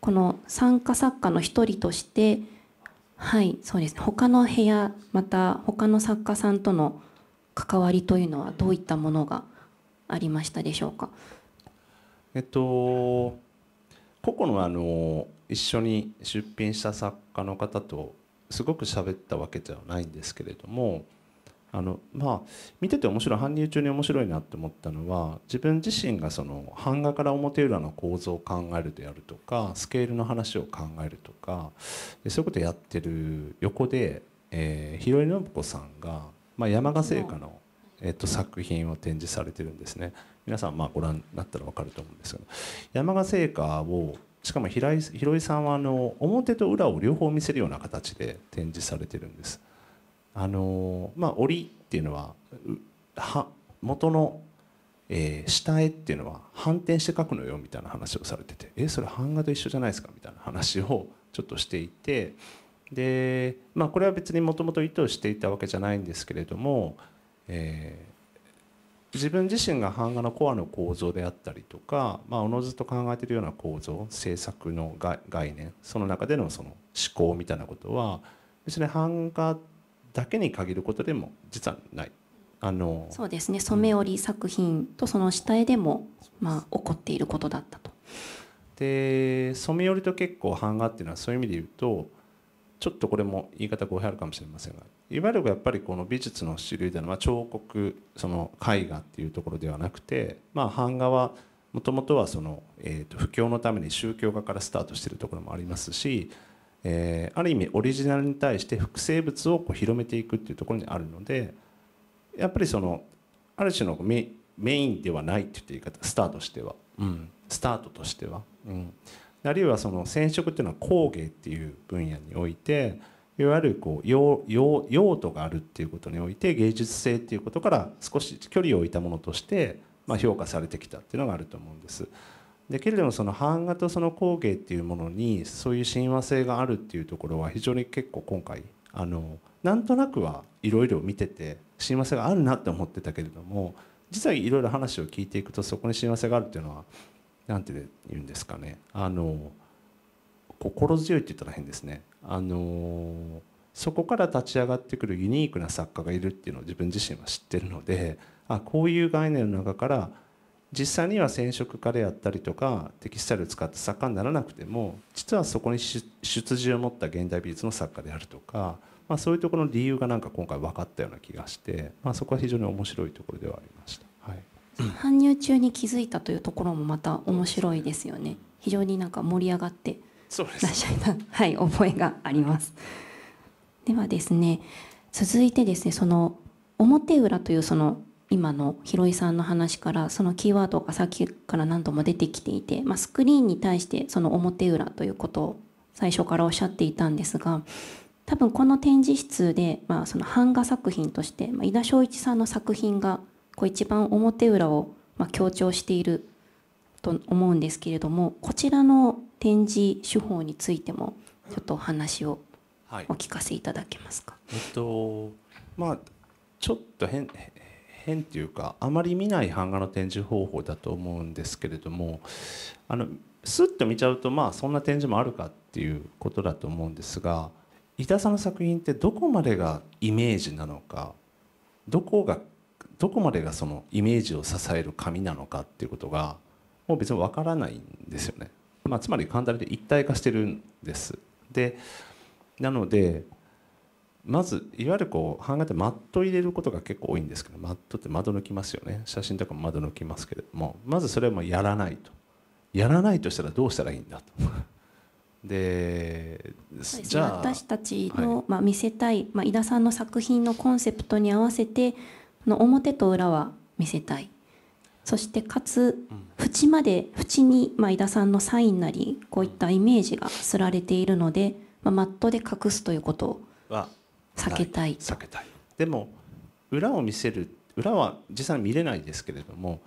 この参加作家の一人としてはいそうですね他の部屋また他の作家さんとの関わりというのはどういったものがありましたでしょうか。えっと個々のあの一緒に出品した作家の方とすごく喋ったわけではないんですけれどもあのまあ、見てて面白い搬入中に面白いなって思ったのは自分自身がその版画から表裏の構造を考えるであるとかスケールの話を考えるとかでそういうことやってる横で、えー、広井信子さんが、まあ、山賀製菓の、えー、と作品を展示されてるんですね皆さんまあご覧になったら分かると思うんですけど山賀製菓をしかも井広井さんはあの表と裏を両方見せるような形で展示されてるんです。あのまあ織っていうのはは元の、えー、下絵っていうのは反転して描くのよみたいな話をされててえそれ版画と一緒じゃないですかみたいな話をちょっとしていてで、まあ、これは別にもともと意図していたわけじゃないんですけれども、えー、自分自身が版画のコアの構造であったりとか、まあ、おのずと考えているような構造制作の概念その中でのその思考みたいなことは別に版画ってだけに限ることでも実はない。あのそうですね染織作品とその下絵でも、まあ、起こっていることだったと。で染織と結構版画っていうのはそういう意味で言うとちょっとこれも言い方語弊あるかもしれませんがいわゆるやっぱりこの美術の種類というのは彫刻その絵画っていうところではなくて、まあ、版画はもともとはその、えー、と布教のために宗教画からスタートしてるところもありますし。えー、ある意味オリジナルに対して複製物をこう広めていくっていうところにあるのでやっぱりそのある種のメインではないって言って言い方スターとしては、うん、スタートとしては、うん、あるいはその染色っていうのは工芸っていう分野においていわゆるこう用用用途があるっていうことにおいて芸術性っていうことから少し距離を置いたものとして、まあ、評価されてきたっていうのがあると思うんです。でけれどもその版画とその工芸っていうものにそういう親和性があるっていうところは非常に結構今回あのなんとなくはいろいろ見てて親和性があるなって思ってたけれども実はいろいろ話を聞いていくとそこに親和性があるっていうのは何て言うんですかねあの心強いって言ったら変ですねあのそこから立ち上がってくるユニークな作家がいるっていうのを自分自身は知ってるのであこういう概念の中から実際には染色家であったりとかテキスタイルを使って作家にならなくても実はそこに出自を持った現代美術の作家であるとか、まあ、そういうところの理由がなんか今回分かったような気がして、まあ、そこは非常に面白いところではありました、はい、搬入中に気づいたというところもまた面白いですよね非常になんか盛り上がってらっしゃいた、はい、覚えがあります。ではですね続いてですねその表裏というその今の広井さんの話からそのキーワードがさっきから何度も出てきていて、まあ、スクリーンに対してその表裏ということを最初からおっしゃっていたんですが多分この展示室で、まあ、その版画作品として、まあ、井田正一さんの作品がこう一番表裏をま強調していると思うんですけれどもこちらの展示手法についてもちょっとお話をお聞かせいただけますか。はい、えっとまあちょっと変変っていうかあまり見ない版画の展示方法だと思うんですけれどもあのスッと見ちゃうとまあそんな展示もあるかっていうことだと思うんですが伊田さんの作品ってどこまでがイメージなのかどこがどこまでがそのイメージを支える紙なのかっていうことがもう別にわからないんですよね。まあ、つまり簡単に一体化してるんです。でなのでまずいわゆるこう版画ってマット入れることが結構多いんですけどマットって窓抜きますよね写真とかも窓抜きますけれどもまずそれはもうやらないとやらないとしたらどうしたらいいんだと でじゃあ私たちの、はい、まあ、見せたい、まあ、井田さんの作品のコンセプトに合わせての表と裏は見せたいそしてかつ縁まで縁に、まあ、井田さんのサインなりこういったイメージがすられているので、まあ、マットで隠すということは避けたい避けたいでも裏を見せる裏は実際見れないですけれども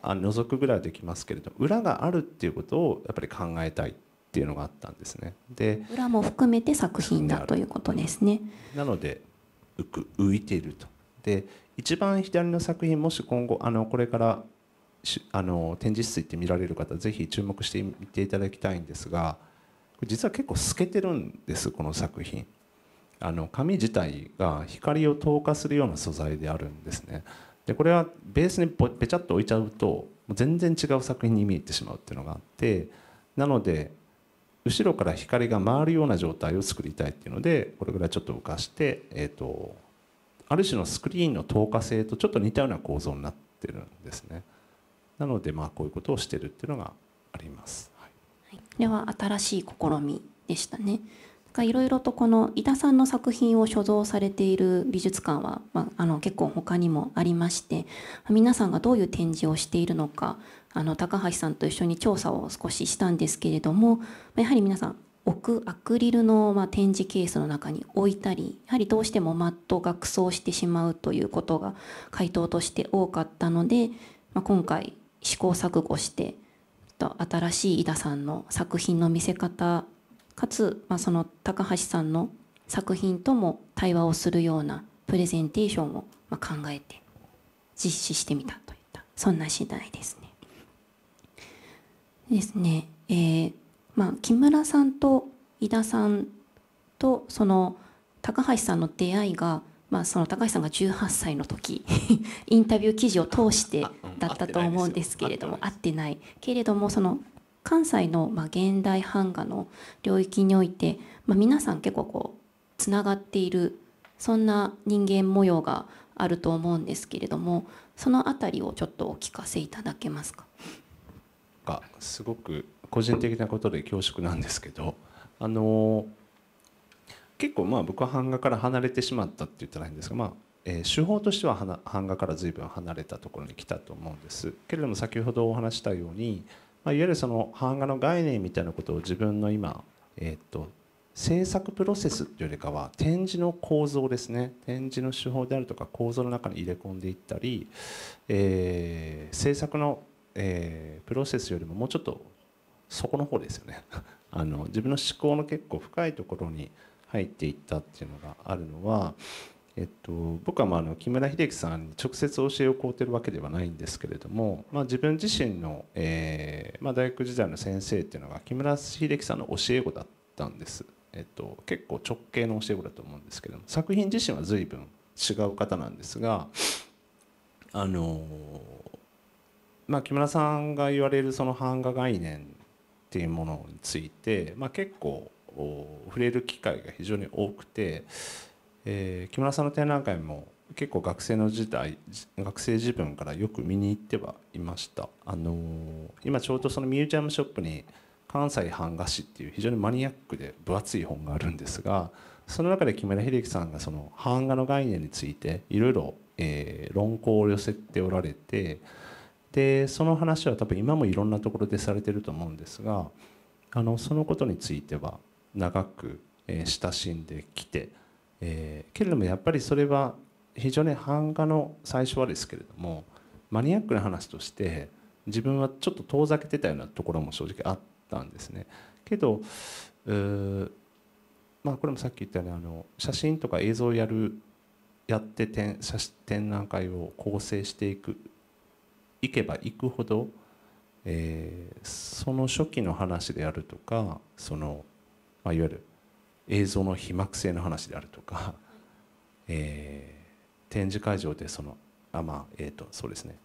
あ覗くぐらいはできますけれど裏があるっていうことをやっぱり考えたいっていうのがあったんですねで裏も含めて作品だということですねなので浮く浮いているとで一番左の作品もし今後あのこれからあの展示室行って見られる方ぜひ注目してみていただきたいんですが実は結構透けてるんですこの作品。あの紙自体が光を透過するような素材であるんですねでこれはベースにべちゃっと置いちゃうと全然違う作品に見えてしまうっていうのがあってなので後ろから光が回るような状態を作りたいっていうのでこれぐらいちょっと浮かして、えーと、ある種のスクリーンの透過性とちょっと似たような構造になってるんですねなのでまあこういうことをしてるっていうのがあります、はい、これは新しい試みでしたねかいろいろとこの井田さんの作品を所蔵されている美術館は、まあ、あの結構他にもありまして皆さんがどういう展示をしているのかあの高橋さんと一緒に調査を少ししたんですけれどもやはり皆さん置くアクリルの、ま展示ケースの中に置いたりやはりどうしてもマットが苦走してしまうということが回答として多かったので、まあ、今回試行錯誤して新しい井田さんの作品の見せ方かつ、まあ、その高橋さんの作品とも対話をするようなプレゼンテーションを考えて実施してみたといったそんな次第ですね。ですね。えー、まあ木村さんと井田さんとその高橋さんの出会いが、まあ、その高橋さんが18歳の時 インタビュー記事を通してだったと思うんですけれども会ってないけれどもその関西の、まあ、現代版画の領域において、まあ、皆さん結構こうつながっているそんな人間模様があると思うんですけれどもその辺りをちょっとお聞かせいただけますか。あすごく個人的なことで恐縮なんですけどあの結構まあ僕は版画から離れてしまったって言ったらいいんですが、まあえー、手法としては版画から随分離れたところに来たと思うんですけれども先ほどお話したようにまあ、いわゆるその版画の概念みたいなことを自分の今、えっと制作プロセスというよりかは展示の構造ですね展示の手法であるとか構造の中に入れ込んでいったり、えー、制作の、えー、プロセスよりももうちょっとそこの方ですよね あの自分の思考の結構深いところに入っていったっていうのがあるのはえっと、僕はまああの木村秀樹さんに直接教えを請うてるわけではないんですけれども、まあ、自分自身の、えーまあ、大学時代の先生っていうのが木村秀樹さんの教え子だったんです、えっと、結構直系の教え子だと思うんですけども作品自身は随分違う方なんですがあの、まあ、木村さんが言われるその版画概念っていうものについて、まあ、結構触れる機会が非常に多くて。えー、木村さんの展覧会も結構学生の時代学生時分からよく見に行ってはいました、あのー、今ちょうどそのミュージアムショップに関西版画誌っていう非常にマニアックで分厚い本があるんですがその中で木村秀樹さんがその版画の概念についていろいろ論考を寄せておられてでその話は多分今もいろんなところでされてると思うんですがあのそのことについては長く、え親しんできて。えー、けれどもやっぱりそれは非常に版画の最初はですけれどもマニアックな話として自分はちょっと遠ざけてたようなところも正直あったんですね。けどまあ、これもさっき言ったようにあの写真とか映像をやるやって展写展覧会を構成していく行けばいくほど、えー、その初期の話であるとかその、まあ、いわゆる映像の被膜性の話であるとか、えー、展示会場でそのあまあえっ、ー、とそうですね、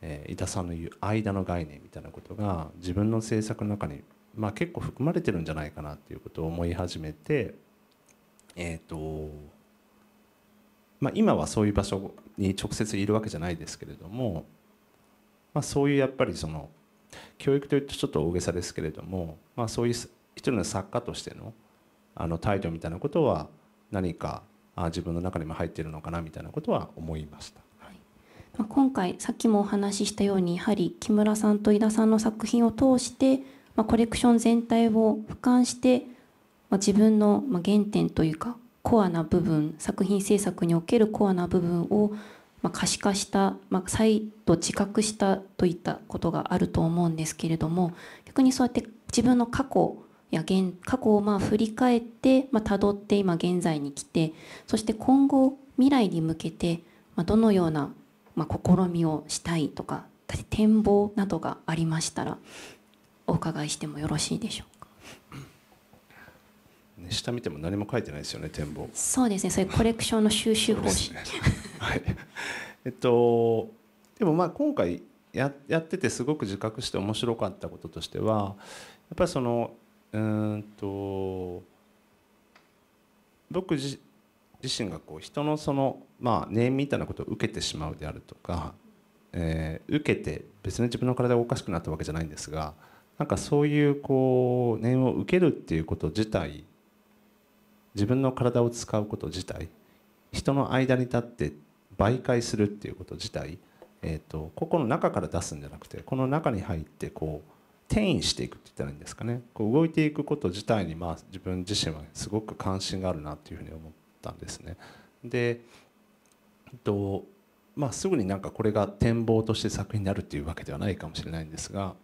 えー、伊田さんの言う間の概念みたいなことが自分の制作の中に、まあ、結構含まれてるんじゃないかなっていうことを思い始めてえっ、ー、とまあ、今はそういう場所に直接いるわけじゃないですけれども、まあ、そういうやっぱりその教育というとちょっと大げさですけれども、まあ、そういう一人の作家としてのあの態度みたいなことは何かあ自分の中にも入ってるのかなみたいなことは思いました。今回さっきもお話ししたようにやはり木村さんと井田さんの作品を通して、まあ、コレクション全体を俯瞰して、まあ、自分の原点というかコアな部分作品制作におけるコアな部分をま可視化した、まあ、再度自覚したといったことがあると思うんですけれども逆にそうやって自分の過去や現過去をまあ振り返ってまあ辿って今現在に来てそして今後未来に向けてまあどのようなまあ試みをしたいとか展望などがありましたらお伺いしてもよろしいでしょうか。ね、下見ても何も書いてないですよね展望。そうですね。それコレクションの収集方針。ね、はい。えっとでもまあ今回ややっててすごく自覚して面白かったこととしてはやっぱりそのうんと僕自身がこう人のそのまあ念みたいなことを受けてしまうであるとか、えー、受けて別に自分の体がおかしくなったわけじゃないんですがなんかそういうこう念を受けるっていうこと自体自分の体を使うこと自体人の間に立って媒介するっていうこと自体、えーと、とここの中から出すんじゃなくてこの中に入ってこう転移していくって言ったらいいんですかねこう動いていくこと自体にまあ自分自身はすごく関心があるなっていうふうに思ったんですね。で、とまあ、すぐになんかこれが展望として作品になるっていうわけではないかもしれないんですが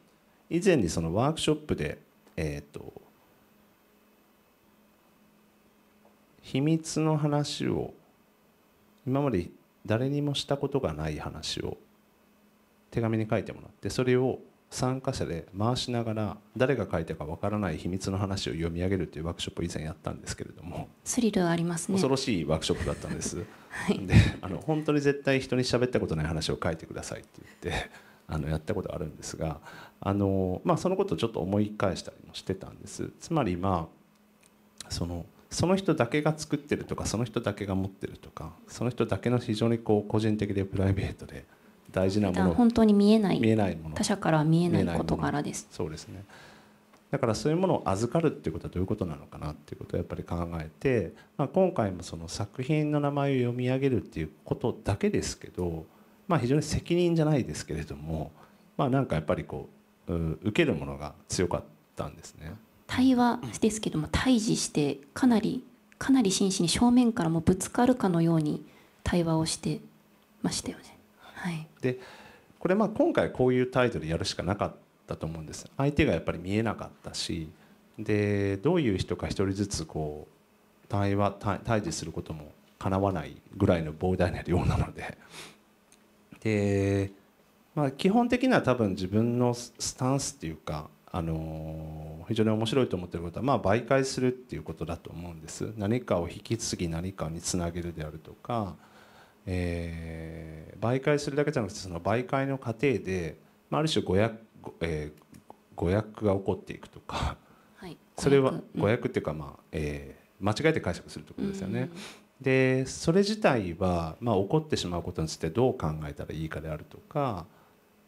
以前にそのワークショップで、えっと秘密の話を今まで誰にもしたことがない話を手紙に書いてもらってそれを参加者で回しながら誰が書いたかわからない秘密の話を読み上げるというワークショップを以前やったんですけれどもスリルありますね恐ろしいワークショップだったんです、はい、であの本当に絶対人に喋ったことない話を書いてくださいって言ってあのやったことあるんですがあの、まあ、そのことをちょっと思い返したりもしてたんですつまりまあそのその人だけが作ってるとかその人だけが持ってるとかその人だけの非常にこう個人的でプライベートで。大事なもの本当に見えない見えないもの他者から見えない事柄ですそうですねだからそういうものを預かるっていうことはどういうことなのかなっていうことをやっぱり考えて、まあ、今回もその作品の名前を読み上げるっていうことだけですけど、まあ、非常に責任じゃないですけれども、まあ、なんかやっぱりこう受けるものが強かったんですね。対話ですけども対峙してかなりかなり真摯に正面からもぶつかるかのように対話をしてましたよね。はい、でこれまあ今回こういうタイトルやるしかなかったと思うんです相手がやっぱり見えなかったしでどういう人か一人ずつこう対話対峙することもかなわないぐらいの膨大な量なのでで、まあ、基本的には多分自分のスタンスっていうかあの非常に面白いと思ってることは、まあ、媒介するっていうことだと思うんです何かを引き継ぎ何かにつなげるであるとかえー、媒介するだけじゃなくてその媒介の過程で、まあ、ある種誤訳,、えー、誤訳が起こっていくとか、はい、それは誤訳っていうか、まあえー、間違えて解釈するってことですよね。でそれ自体は、まあ、起こってしまうことについてどう考えたらいいかであるとか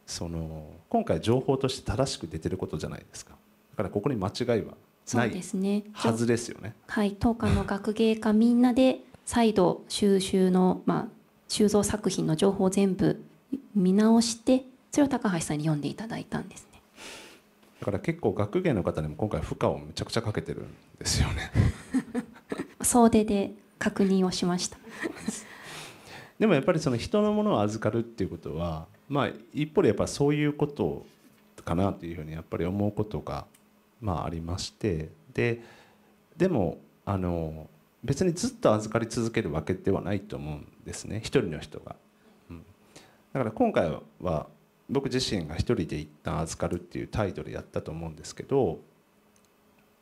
その今回情報として正しく出てることじゃないですかだからここに間違いはそうですね。はずですよね。はい、当館の学芸家みんなで再度収集のまあ収蔵作品の情報を全部見直してそれを高橋さんに読んでいただいたんですねだから結構学芸の方にも今回負荷をめちゃくちゃかけてるんですよね 総出で確認をしました でもやっぱりその人のものを預かるっていうことはまあ一方でやっぱそういうことかなというふうにやっぱり思うことがまあありましてででもあの別にずっと預かり続けるわけではないと思うんですね一人の人が、うん、だから今回は僕自身が一人で一旦預かるっていうタイトルやったと思うんですけど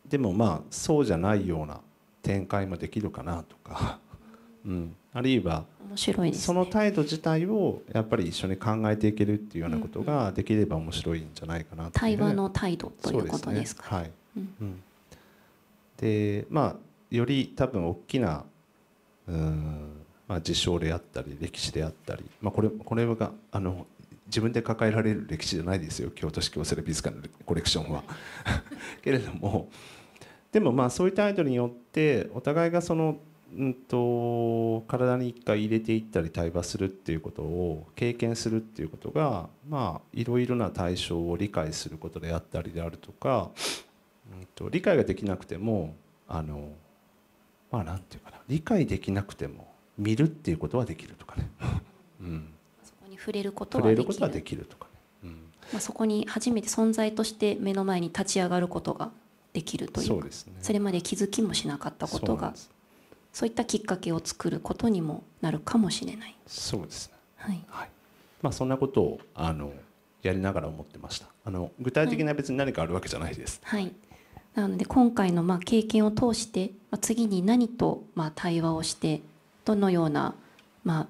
でもまあそうじゃないような展開もできるかなとか、うん、あるいは面白い、ね、その態度自体をやっぱり一緒に考えていけるっていうようなことができれば面白いんじゃないかなと、ね、対話の態度ということですか。はい、うん、でまあより多分大きなうんまあ、事象であったり歴史であったり、まあ、これこれがあの自分で抱えられる歴史じゃないですよ京都市京セラ美術館のコレクションは。けれどもでもまあそういったアイドルによってお互いがその、うんと、体に一回入れていったり対話するっていうことを経験するっていうことがまあいろいろな対象を理解することであったりであるとか、うんと、と理解ができなくてもあのまあなんていうかな理解できなくても見るっていうことはできるとかね、うん、そこに触れることはできるとか、ね、うんまあ、そこに初めて存在として目の前に立ち上がることができるというそうです、ね、それまで気づきもしなかったことがそういったきっかけを作ることにもなるかもしれないそうですねはい、はい、まあ、そんなことをあのやりながら思ってましたあの具体的な別に何かあるわけじゃないです、はい、はいなので今回のまあ経験を通して、まあ、次に何とまあ対話をしてどのような、まあ、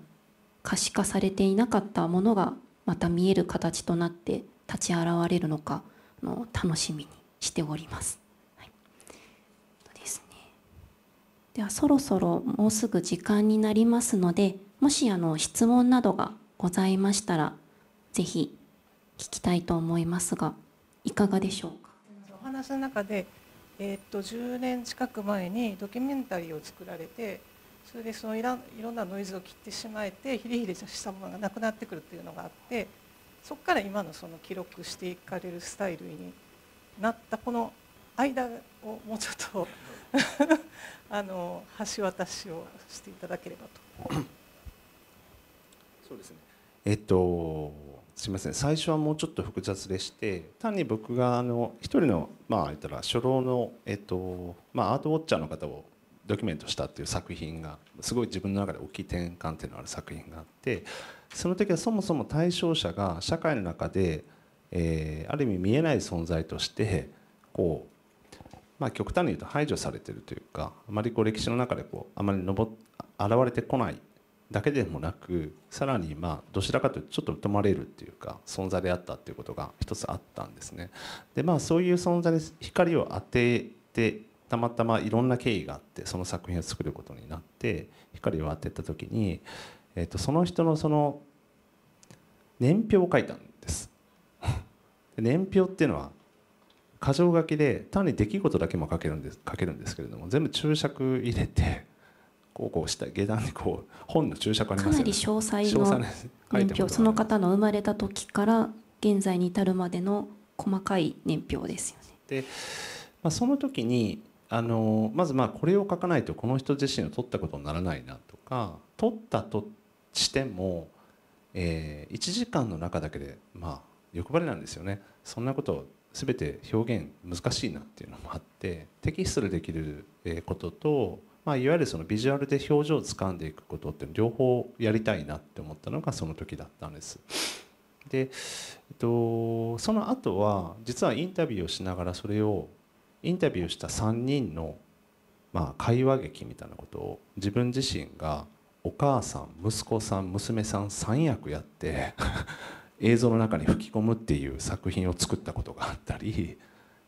可視化されていなかったものがまた見える形となって立ち現れるのかの楽しみにしております。はいですね、ではそろそろもうすぐ時間になりますのでもしあの質問などがございましたら是非聞きたいと思いますがいかがでしょうかお話の中で、えー、っと10年近く前にドキュメンタリーを作られてそれでそのいらいろんなノイズを切ってしまえてヒリヒリしたものがなくなってくるっていうのがあってそこから今のその記録していかれるスタイルになったこの間をもうちょっと あの橋渡しをしていただければと。そうですねえっとすみません最初はもうちょっと複雑でして単に僕があの一人のまあ言ったら初老の、えっとまあ、アートウォッチャーの方をドキュメントしたっていう作品がすごい自分の中で大きい転換点のある作品があってその時はそもそも対象者が社会の中で、えー、ある意味見えない存在としてこうまあ、極端に言うと排除されてるというかあまりこう歴史の中でこうあまり上現れてこないだけでもなくさらにまあどちらかというとちょっと疎まれるっていうか存在であったっていうことが一つあったんですね。でまあそういう存在に光を当ててたまたまいろんな経緯があってその作品を作ることになって光を当てた時に、えー、とその人のその年表を書いたんです 年表っていうのは箇条書きで単に出来事だけも書けるんです書けるんですけれども全部注釈入れてこうこうした下段にこう本の注釈あります、ね、かなり詳細の年表その方の生まれた時から現在に至るまでの細かい年表ですよね。で、まあ、その時にあのまずまあこれを書かないとこの人自身を取ったことにならないなとか取ったとしても、えー、1時間の中だけでまあ欲張りなんですよねそんなことを全て表現難しいなっていうのもあってテキストでできることと、まあ、いわゆるそのビジュアルで表情を掴んでいくことって両方やりたいなって思ったのがその時だったんです。で、えっと、その後は実はインタビューをしながらそれをインタビューした3人の、まあ、会話劇みたいなことを自分自身がお母さん息子さん娘さん3役やって 映像の中に吹き込むっていう作品を作ったことがあったり、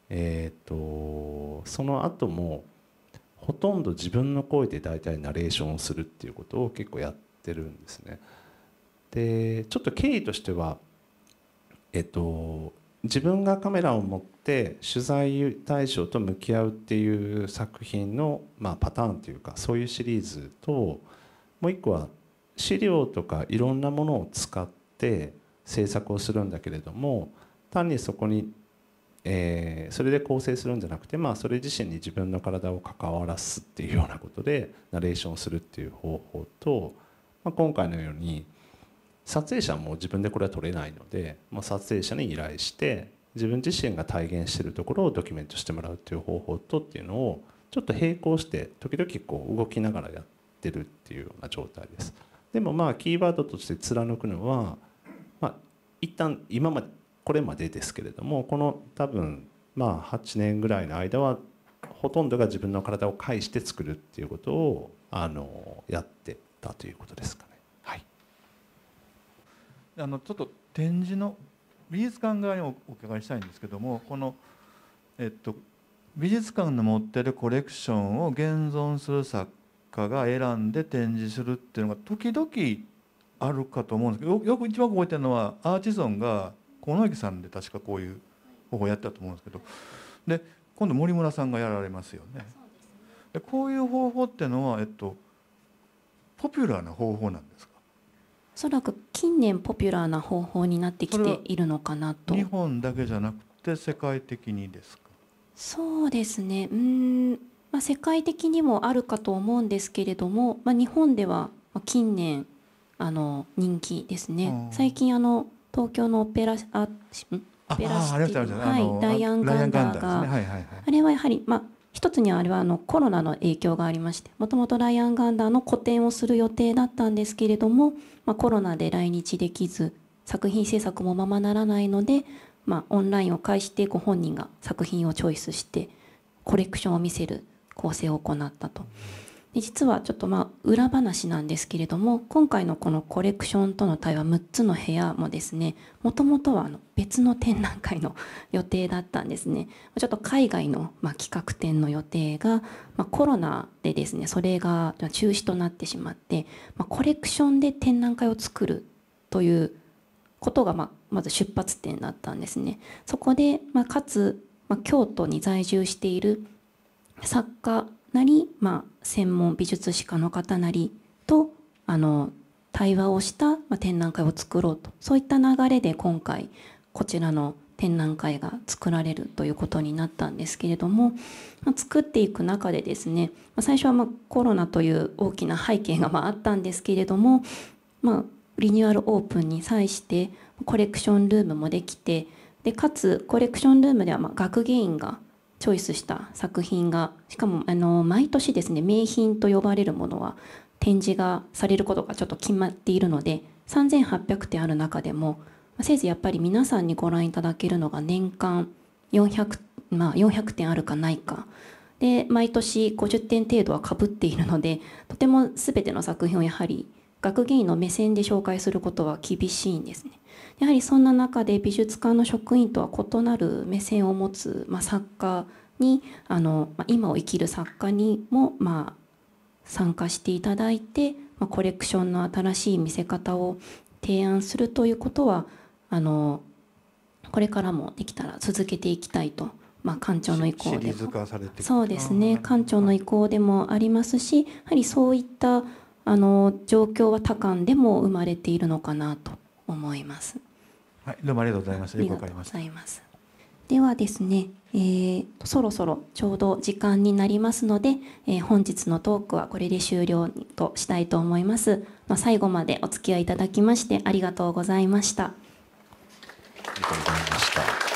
えーと、とその後もほとんど自分の声で大体ナレーションをするっていうことを結構やってるんですね。でちょっと経緯としては、えっ、ー、と、自分がカメラを持って取材対象と向き合うっていう作品の、まあ、パターンというかそういうシリーズともう一個は資料とかいろんなものを使って制作をするんだけれども単にそこに、えー、それで構成するんじゃなくて、まあ、それ自身に自分の体を関わらすっていうようなことでナレーションするっていう方法と、まあ、今回のように撮影者も自分でこれは撮れないので、まあ、撮影者に依頼して自分自身が体現しているところをドキュメントしてもらうっていう方法とっていうのをちょっと並行して時々こう動きながらやってるっていうような状態ですでもまあキーワードとして貫くのは、まあ、一旦今までこれまでですけれどもこの多分まあ8年ぐらいの間はほとんどが自分の体を介して作るっていうことをあのやってたということですかあのちょっと展示の美術館側にお伺いしたいんですけどもこの、えっと、美術館の持ってるコレクションを現存する作家が選んで展示するっていうのが時々あるかと思うんですけどよく一番覚えてるのはアーチゾンが小野駅さんで確かこういう方法やったと思うんですけどで今度森村さんがやられますよね。でこういう方法っていうのは、えっと、ポピュラーな方法なんですかそらく近年ポピュラーな方法になってきているのかなと日本だけじゃなくて世界的にですかそうですねうん、まあ、世界的にもあるかと思うんですけれども、まあ、日本では近年あの人気ですね最近あの東京のオペラあオペラシティの、はい、ダイアン・ガンダーがあれはやはり、まあ、一つにあれはあのコロナの影響がありまして、もともとライアン・ガンダーの個展をする予定だったんですけれども、まあ、コロナで来日できず、作品制作もままならないので、まあ、オンラインを介してご本人が作品をチョイスして、コレクションを見せる構成を行ったと。で実はちょっとまあ裏話なんですけれども今回のこのコレクションとの対話6つの部屋もですねもともとはあの別の展覧会の予定だったんですねちょっと海外のま企画展の予定が、まあ、コロナでですねそれが中止となってしまって、まあ、コレクションで展覧会を作るということがままず出発点だったんですねそこで、まかつ、ま京都に在住している作家なり、まあ、専門美術史家の方なりとあの対話をした、まあ、展覧会を作ろうとそういった流れで今回こちらの展覧会が作られるということになったんですけれども、まあ、作っていく中でですね、まあ、最初はまコロナという大きな背景がまあったんですけれども、まあ、リニューアルオープンに際してコレクションルームもできてでかつコレクションルームではま学芸員がチョイスした作品がしかもあの毎年ですね名品と呼ばれるものは展示がされることがちょっと決まっているので3800点ある中でもせいぜいやっぱり皆さんにご覧いただけるのが年間400、まあ、400点あるかないかで毎年50点程度はかぶっているのでとても全ての作品をやはり学芸員の目線で紹介することは厳しいんですね。やはりそんな中で美術館の職員とは異なる目線を持つ、まあ、作家にあの、まあ、今を生きる作家にも、まあ、参加していただいて、まあ、コレクションの新しい見せ方を提案するということはあのこれからもできたら続けていきたいと、まあ、館長の意向でもそうですね館長の意向でもありますしやはりそういったあの状況は他館でも生まれているのかなと思います。はい、どうもありがとうございました。よくわかりました。ではですね、えー、そろそろちょうど時間になりますので、えー、本日のトークはこれで終了としたいと思います。まあ、最後までお付き合いいただきましてありがとうございました。ありがとうございました。